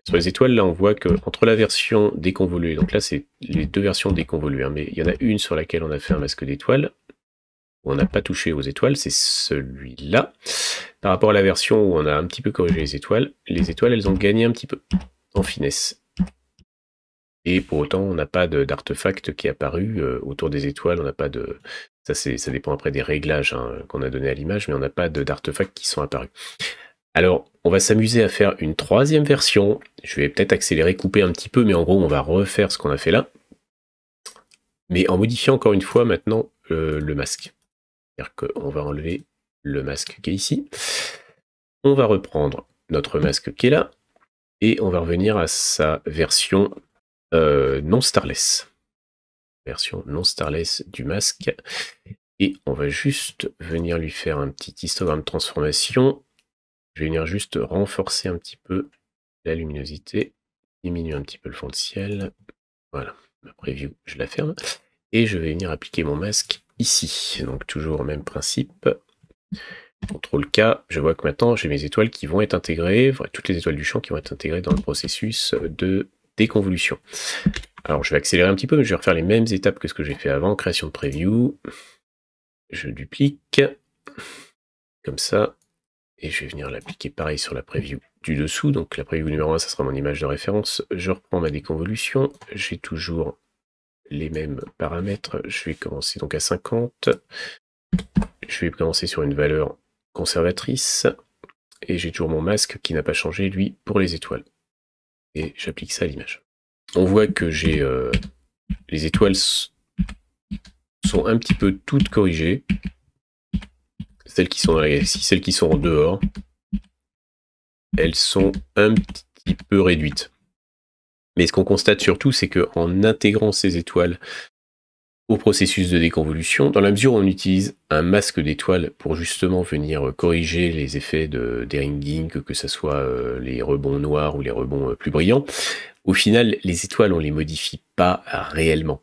Speaker 1: Sur les étoiles, là, on voit qu'entre la version déconvoluée, donc là, c'est les deux versions déconvoluées, hein, mais il y en a une sur laquelle on a fait un masque d'étoiles, où on n'a pas touché aux étoiles, c'est celui-là. Par rapport à la version où on a un petit peu corrigé les étoiles, les étoiles, elles ont gagné un petit peu en finesse. Et pour autant, on n'a pas d'artefact qui est apparu euh, autour des étoiles. On n'a pas de. Ça, ça dépend après des réglages hein, qu'on a donné à l'image, mais on n'a pas d'artefacts qui sont apparus. Alors, on va s'amuser à faire une troisième version. Je vais peut-être accélérer, couper un petit peu, mais en gros, on va refaire ce qu'on a fait là. Mais en modifiant encore une fois maintenant euh, le masque. C'est-à-dire qu'on va enlever le masque qui est ici. On va reprendre notre masque qui est là. Et on va revenir à sa version euh, non starless. Version non starless du masque. Et on va juste venir lui faire un petit histogramme de transformation. Je vais venir juste renforcer un petit peu la luminosité, diminuer un petit peu le fond de ciel. Voilà, ma preview, je la ferme. Et je vais venir appliquer mon masque ici. Donc toujours même principe. contrôle K, je vois que maintenant j'ai mes étoiles qui vont être intégrées, toutes les étoiles du champ qui vont être intégrées dans le processus de déconvolution. Alors je vais accélérer un petit peu, mais je vais refaire les mêmes étapes que ce que j'ai fait avant. Création de preview. Je duplique. Comme ça. Et je vais venir l'appliquer pareil sur la preview du dessous. Donc la preview numéro 1, ça sera mon image de référence. Je reprends ma déconvolution. J'ai toujours les mêmes paramètres. Je vais commencer donc à 50. Je vais commencer sur une valeur conservatrice. Et j'ai toujours mon masque qui n'a pas changé, lui, pour les étoiles. Et j'applique ça à l'image. On voit que j'ai euh, les étoiles sont un petit peu toutes corrigées. Celles qui sont dans celles qui sont en dehors, elles sont un petit peu réduites. Mais ce qu'on constate surtout, c'est qu'en intégrant ces étoiles au processus de déconvolution, dans la mesure où on utilise un masque d'étoiles pour justement venir euh, corriger les effets de d'Eringing, que ce soit euh, les rebonds noirs ou les rebonds euh, plus brillants, au final, les étoiles, on les modifie pas réellement.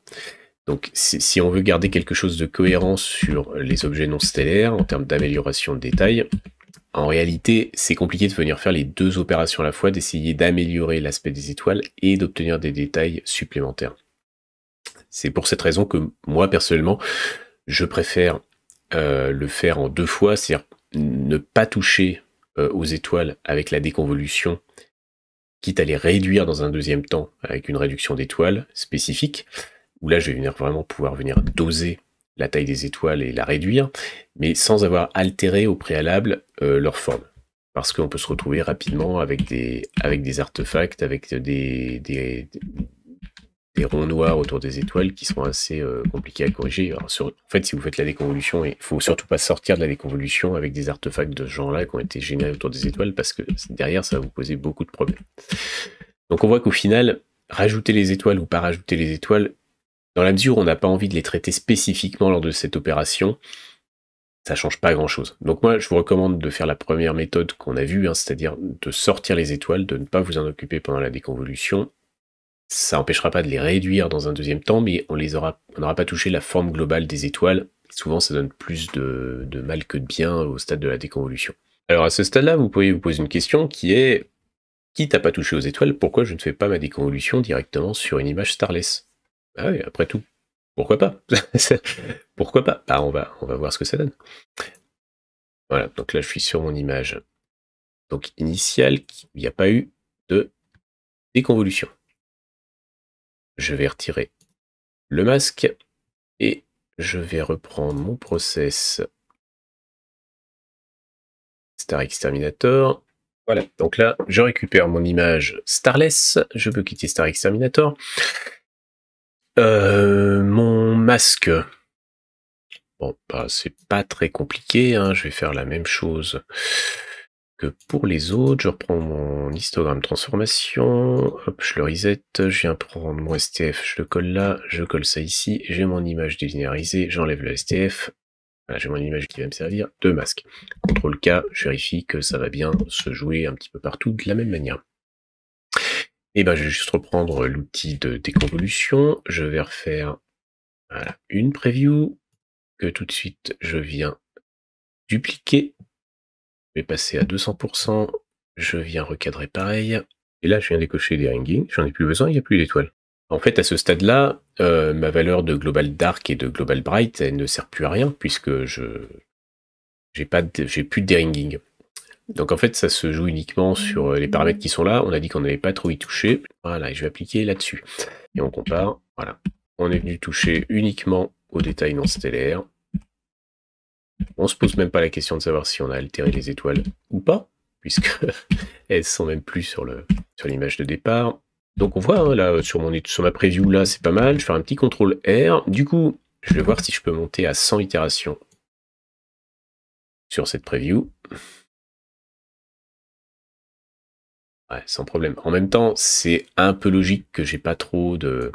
Speaker 1: Donc si on veut garder quelque chose de cohérent sur les objets non stellaires en termes d'amélioration de détail, en réalité, c'est compliqué de venir faire les deux opérations à la fois, d'essayer d'améliorer l'aspect des étoiles et d'obtenir des détails supplémentaires. C'est pour cette raison que moi, personnellement, je préfère euh, le faire en deux fois, c'est-à-dire ne pas toucher euh, aux étoiles avec la déconvolution, quitte à les réduire dans un deuxième temps avec une réduction d'étoiles spécifique, où là je vais venir vraiment pouvoir venir doser la taille des étoiles et la réduire, mais sans avoir altéré au préalable euh, leur forme. Parce qu'on peut se retrouver rapidement avec des, avec des artefacts, avec des, des ronds noirs autour des étoiles qui sont assez euh, compliqués à corriger. en fait, si vous faites la déconvolution, il faut surtout pas sortir de la déconvolution avec des artefacts de ce genre-là qui ont été générés autour des étoiles parce que derrière, ça va vous poser beaucoup de problèmes. Donc on voit qu'au final, rajouter les étoiles ou pas rajouter les étoiles, dans la mesure où on n'a pas envie de les traiter spécifiquement lors de cette opération, ça change pas grand chose. Donc moi, je vous recommande de faire la première méthode qu'on a vue, hein, c'est-à-dire de sortir les étoiles, de ne pas vous en occuper pendant la déconvolution ça n'empêchera pas de les réduire dans un deuxième temps, mais on les aura, on n'aura pas touché la forme globale des étoiles. Souvent, ça donne plus de, mal que de bien au stade de la déconvolution. Alors à ce stade-là, vous pouvez vous poser une question qui est quitte à pas toucher aux étoiles, pourquoi je ne fais pas ma déconvolution directement sur une image starless ah après tout, pourquoi pas <laughs> Pourquoi pas
Speaker 2: bah, on va, on va voir ce que ça donne. Voilà, donc là je suis sur mon image. Donc initiale, il n'y a pas eu de déconvolution je vais retirer le masque et je vais reprendre mon process Star Exterminator.
Speaker 1: Voilà, donc là, je récupère mon image Starless. Je peux quitter Star Exterminator. Euh, mon masque. Bon, bah, c'est pas très compliqué. Hein. Je vais faire la même chose pour les autres, je reprends mon histogramme transformation, hop, je le reset, je viens prendre mon STF, je le colle là, je colle ça ici, j'ai mon image délinéarisée, j'enlève le STF, voilà, j'ai mon image qui va me servir de masque. contrôle K, je vérifie que ça va bien se jouer un petit peu partout de la même manière. Et eh ben, je vais juste reprendre l'outil de déconvolution, je vais refaire une preview, que tout de suite je viens dupliquer je vais passer à 200%. Je viens recadrer pareil. Et là, je viens décocher les ringings. J'en ai plus besoin, il n'y a plus d'étoiles. En fait, à ce stade-là, euh, ma valeur de global dark et de global bright, elle ne sert plus à rien puisque je n'ai pas plus de ringing Donc en fait, ça se joue uniquement sur euh, les paramètres qui sont là. On a dit qu'on n'avait pas trop y toucher. Voilà, et je vais appliquer là-dessus. Et on compare. Voilà. On est venu toucher uniquement aux détails non stellaires. On se pose même pas la question de savoir si on a altéré les étoiles ou pas, puisque <laughs> elles sont même plus sur l'image sur de départ. Donc on voit, hein, là, sur, mon, sur ma preview, là, c'est pas mal. Je fais un petit contrôle R. Du coup, je vais voir si je peux monter à 100
Speaker 2: itérations sur cette preview. Ouais, sans problème. En même temps, c'est un peu logique que j'ai pas
Speaker 1: trop de...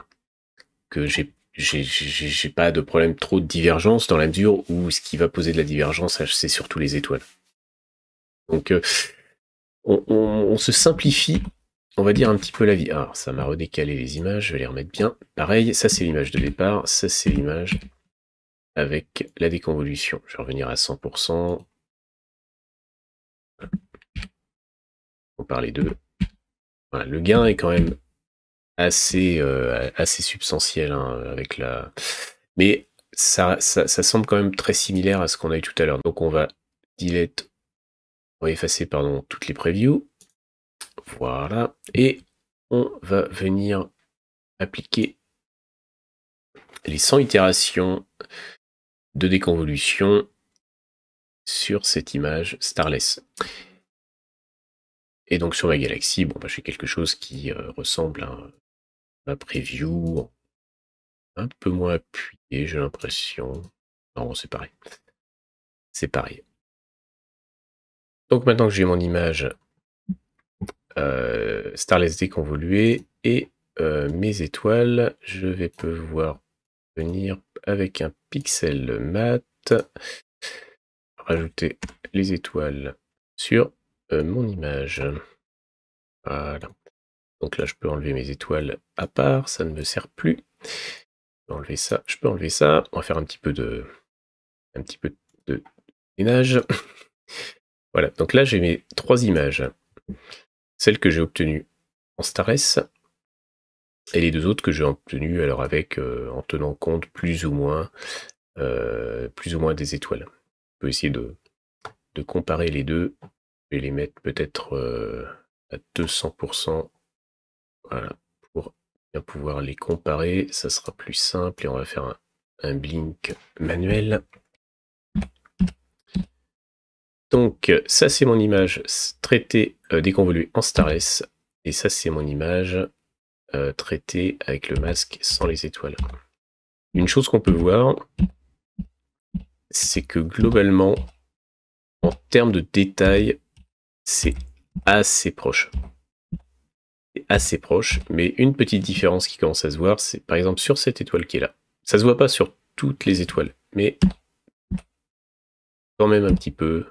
Speaker 1: que j'ai j'ai pas de problème trop de divergence dans la mesure où ce qui va poser de la divergence, c'est surtout les étoiles. Donc, euh, on, se simplifie, on va dire un petit peu la vie. alors ça m'a redécalé les images, je vais les remettre bien. Pareil, ça c'est l'image de départ, ça c'est l'image avec
Speaker 2: la déconvolution. Je vais revenir à 100%. On parle les deux. Voilà, le gain est quand même assez,
Speaker 1: euh, assez substantiel hein, avec la. Mais ça, ça, semble quand même très similaire à ce qu'on a eu tout à l'heure. Donc on va delete, va effacer pardon,
Speaker 2: toutes les previews. Voilà. Et on va venir appliquer les 100 itérations de déconvolution sur cette image starless. Et donc sur ma galaxie, bon, bah, j'ai quelque chose qui euh, ressemble à preview, un peu moins appuyé j'ai l'impression. Non, c'est pareil. C'est pareil. Donc maintenant que j'ai mon
Speaker 1: image, euh, Starless déconvolué et euh, mes étoiles, je vais pouvoir venir avec un pixel mat, rajouter les étoiles sur euh, mon image. Voilà. Donc là, je peux enlever mes étoiles à part, ça ne me sert plus. Je enlever ça, je peux enlever ça. On va faire un petit peu de, un petit peu de ménage. <laughs> voilà, donc là, j'ai mes trois images. Celle que j'ai obtenue en Stares, et les deux autres que j'ai obtenues alors avec euh, en tenant compte plus ou moins euh, plus ou moins des étoiles. On peut essayer de, de comparer les deux. et les mettre peut-être euh, à 200% pour bien pouvoir les comparer, ça sera plus simple et on va faire un, blink manuel. Donc ça c'est mon image traitée, déconvoluée euh, déconvolue en starless. Et ça c'est mon image euh, traitée avec le masque sans les étoiles. Une chose qu'on peut voir, c'est que globalement, en termes de détails, c'est assez proche assez proche, mais une petite différence qui commence à se voir, c'est par exemple sur cette étoile qui est là. Ça se voit pas sur toutes les étoiles, mais quand même un petit peu,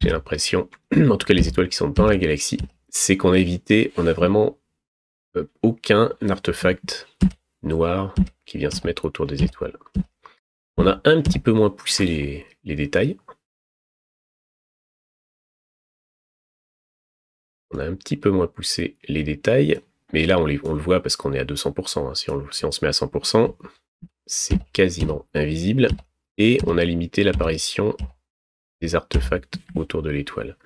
Speaker 1: j'ai l'impression, <clears throat> en tout cas les étoiles qui sont dans la galaxie, c'est qu'on a évité, on a vraiment euh, aucun artefact noir qui vient se mettre autour des étoiles.
Speaker 2: On a un petit peu moins poussé les, les détails, On a un petit peu moins poussé les détails, mais là on, le
Speaker 1: voit parce qu'on est à 200%. Hein. Si, on, si on se met à 100%, c'est quasiment invisible. Et on a limité l'apparition des artefacts autour de l'étoile.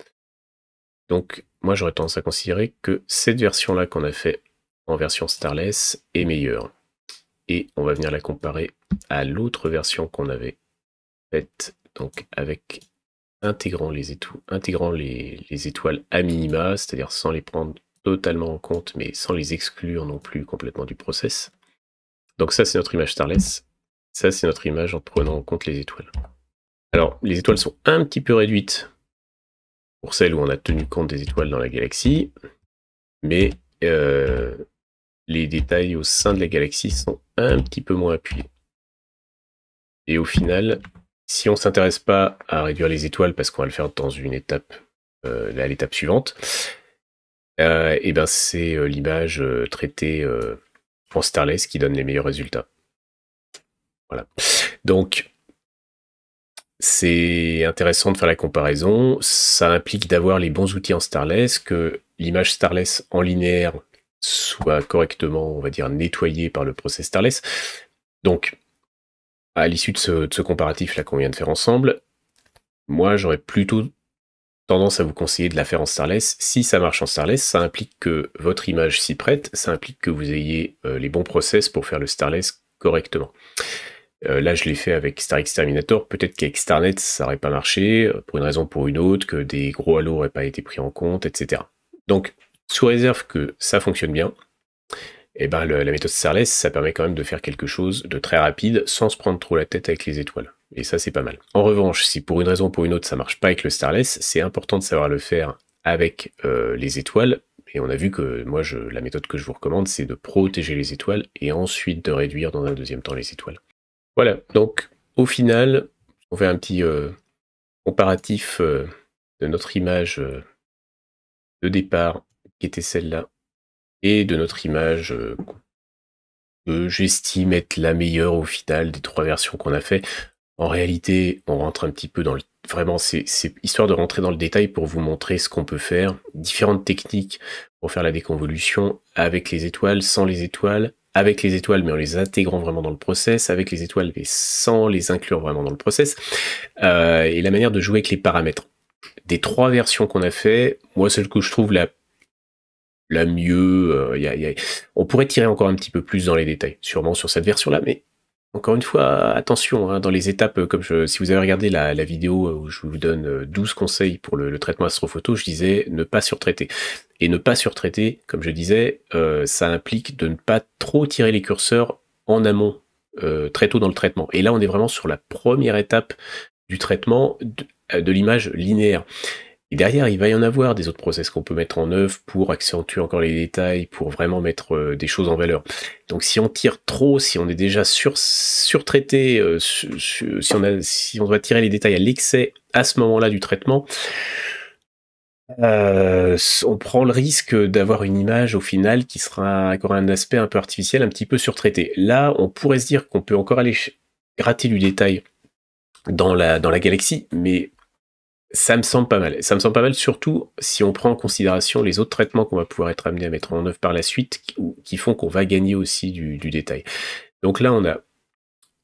Speaker 1: Donc moi j'aurais tendance à considérer que cette version là qu'on a fait en version Starless est meilleure. Et on va venir la comparer à l'autre version qu'on avait faite donc avec intégrant les, intégrant les, étoiles à minima, c'est-à-dire sans les prendre totalement en compte, mais sans les exclure non plus complètement du process. Donc ça, c'est notre image starless. Ça, c'est notre image en prenant en compte les étoiles. Alors, les étoiles sont un petit peu réduites pour celles où on a tenu compte des étoiles dans la galaxie, mais euh, les détails au sein de la galaxie sont un petit peu moins appuyés. Et au final, si on s'intéresse pas à réduire les étoiles parce qu'on va le faire dans une étape, euh, à l'étape suivante, et euh, eh ben c'est euh, l'image traitée en starless qui donne les meilleurs résultats. Voilà. Donc c'est intéressant de faire la comparaison. Ça implique d'avoir les bons outils en starless, que l'image starless en linéaire soit correctement, on va dire, nettoyée par le process starless. Donc, à l'issue de ce, comparatif-là qu'on vient de faire ensemble, moi, j'aurais plutôt tendance à vous conseiller de la faire en Starless. Si ça marche en Starless, ça implique que votre image s'y prête, ça implique que vous ayez euh, les bons process pour faire le Starless correctement. Euh, là, je l'ai fait avec Star Exterminator. Peut-être qu'avec Starnet, ça n'aurait pas marché, euh, pour une raison ou pour une autre, que des gros halos n'auraient pas été pris en compte, etc. Donc, sous réserve que ça fonctionne bien, et eh ben la méthode Starless, ça permet quand même de faire quelque chose de très rapide sans se prendre trop la tête avec les étoiles. Et ça, c'est pas mal. En revanche, si pour une raison ou pour une autre, ça marche pas avec le Starless, c'est important de savoir le faire avec euh, les étoiles. Et on a vu que moi, je, la méthode que je vous recommande, c'est de protéger les étoiles et ensuite de réduire dans un deuxième temps les étoiles. Voilà, donc au final, on fait un petit euh, comparatif euh, de notre image de départ qui était celle-là et de notre image euh, que j'estime être la meilleure au final des trois versions qu'on a fait. En réalité, on rentre un petit peu dans le... Vraiment, c'est histoire de rentrer dans le détail pour vous montrer ce qu'on peut faire, différentes techniques pour faire la déconvolution avec les étoiles, sans les étoiles, avec les étoiles, mais en les intégrant vraiment dans le process, avec les étoiles, mais sans les inclure vraiment dans le process, euh, et la manière de jouer avec les paramètres. Des trois versions qu'on a fait, moi, celle que je trouve la la mieux. Euh, on pourrait tirer encore un petit peu plus dans les détails, sûrement sur cette version-là, mais encore une fois, attention, hein, dans les étapes, euh, comme je, si vous avez regardé la, vidéo euh, où je vous donne 12 conseils pour le, traitement astrophoto, je disais ne pas surtraiter. Et ne pas surtraiter, comme je disais, ça implique de ne pas trop tirer les curseurs en amont, très tôt dans le traitement. Et là, on est vraiment sur la première étape du traitement de l'image linéaire. Et derrière, il va y en avoir des autres process qu'on peut mettre en œuvre pour accentuer encore les détails, pour vraiment mettre euh, des choses en valeur. Donc si on tire trop, si on est déjà sur, surtraité, euh, si, on a, si on doit tirer les détails à l'excès à ce moment-là du traitement, euh, on prend le risque d'avoir une image au final qui sera encore un aspect un peu artificiel, un petit peu surtraité. Là, on pourrait se dire qu'on peut encore aller gratter du détail dans la, dans la galaxie, mais ça me semble pas mal. Ça me semble pas mal, surtout si on prend en considération les autres traitements qu'on va pouvoir être amené à mettre en œuvre par la suite, qui font qu'on va gagner aussi du, détail. Donc là, on a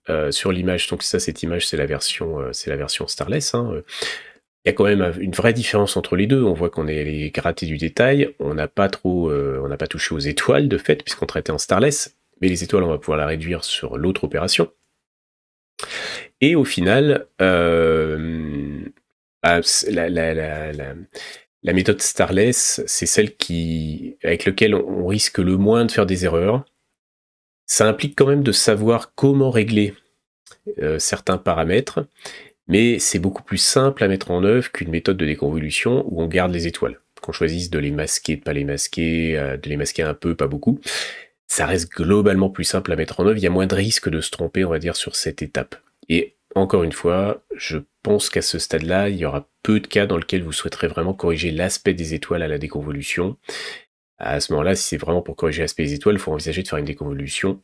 Speaker 1: euh, sur l'image, donc ça, cette image, c'est la version, euh, c'est la version starless. Hein, euh. il y a quand même une vraie différence entre les deux. On voit qu'on est gratté du détail. On n'a pas trop, on n'a pas touché aux étoiles de fait, puisqu'on traitait en starless. Mais les étoiles, on va pouvoir la réduire sur l'autre opération. Et au final, ah, la, méthode Starless, c'est celle qui, avec laquelle on risque le moins de faire des erreurs. Ça implique quand même de savoir comment régler euh, certains paramètres, mais c'est beaucoup plus simple à mettre en œuvre qu'une méthode de déconvolution où on garde les étoiles. Qu'on choisisse de les masquer, de pas les masquer, euh, de les masquer un peu, pas beaucoup, ça reste globalement plus simple à mettre en œuvre. Il y a moins de risque de se tromper, on va dire, sur cette étape. Et encore une fois, je qu'à ce stade-là, il y aura peu de cas dans lesquels vous souhaiterez vraiment corriger l'aspect des étoiles à la déconvolution. À ce moment-là, si c'est vraiment pour corriger l'aspect des étoiles, il faut envisager de faire une déconvolution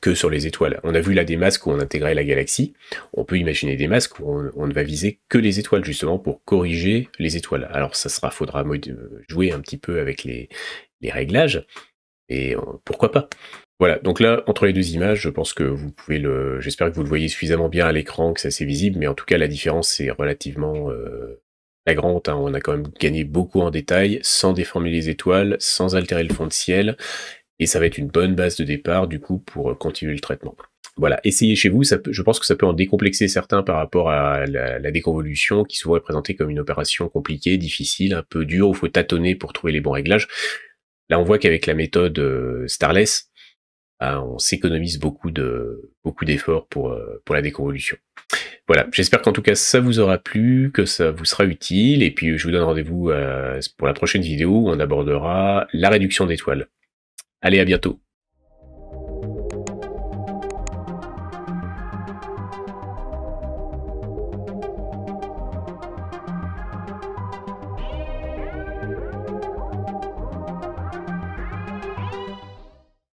Speaker 1: que sur les étoiles. On a vu là des masques où on intégrait la galaxie. On peut imaginer des masques où on, ne va viser que les étoiles justement pour corriger les étoiles. Alors ça sera, faudra jouer un petit peu avec les, les réglages, et pourquoi pas voilà, donc là, entre les deux images, je pense que vous pouvez le. J'espère que vous le voyez suffisamment bien à l'écran, que c'est visible, mais en tout cas, la différence est relativement euh, flagrante. Hein. On a quand même gagné beaucoup en détail, sans déformer les étoiles, sans altérer le fond de ciel, et ça va être une bonne base de départ, du coup, pour euh, continuer le traitement. Voilà, essayez chez vous, je pense que ça peut en décomplexer certains par rapport à la, déconvolution, qui souvent est présentée comme une opération compliquée, difficile, un peu dure, où il faut tâtonner pour trouver les bons réglages. Là, on voit qu'avec la méthode euh, Starless, euh, on s'économise beaucoup de beaucoup d'efforts pour euh, pour la déconvolution. Voilà, j'espère qu'en tout cas ça vous aura plu, que ça vous sera utile, et puis je vous donne rendez-vous euh, pour la prochaine vidéo où on abordera la réduction d'étoiles. Allez, à bientôt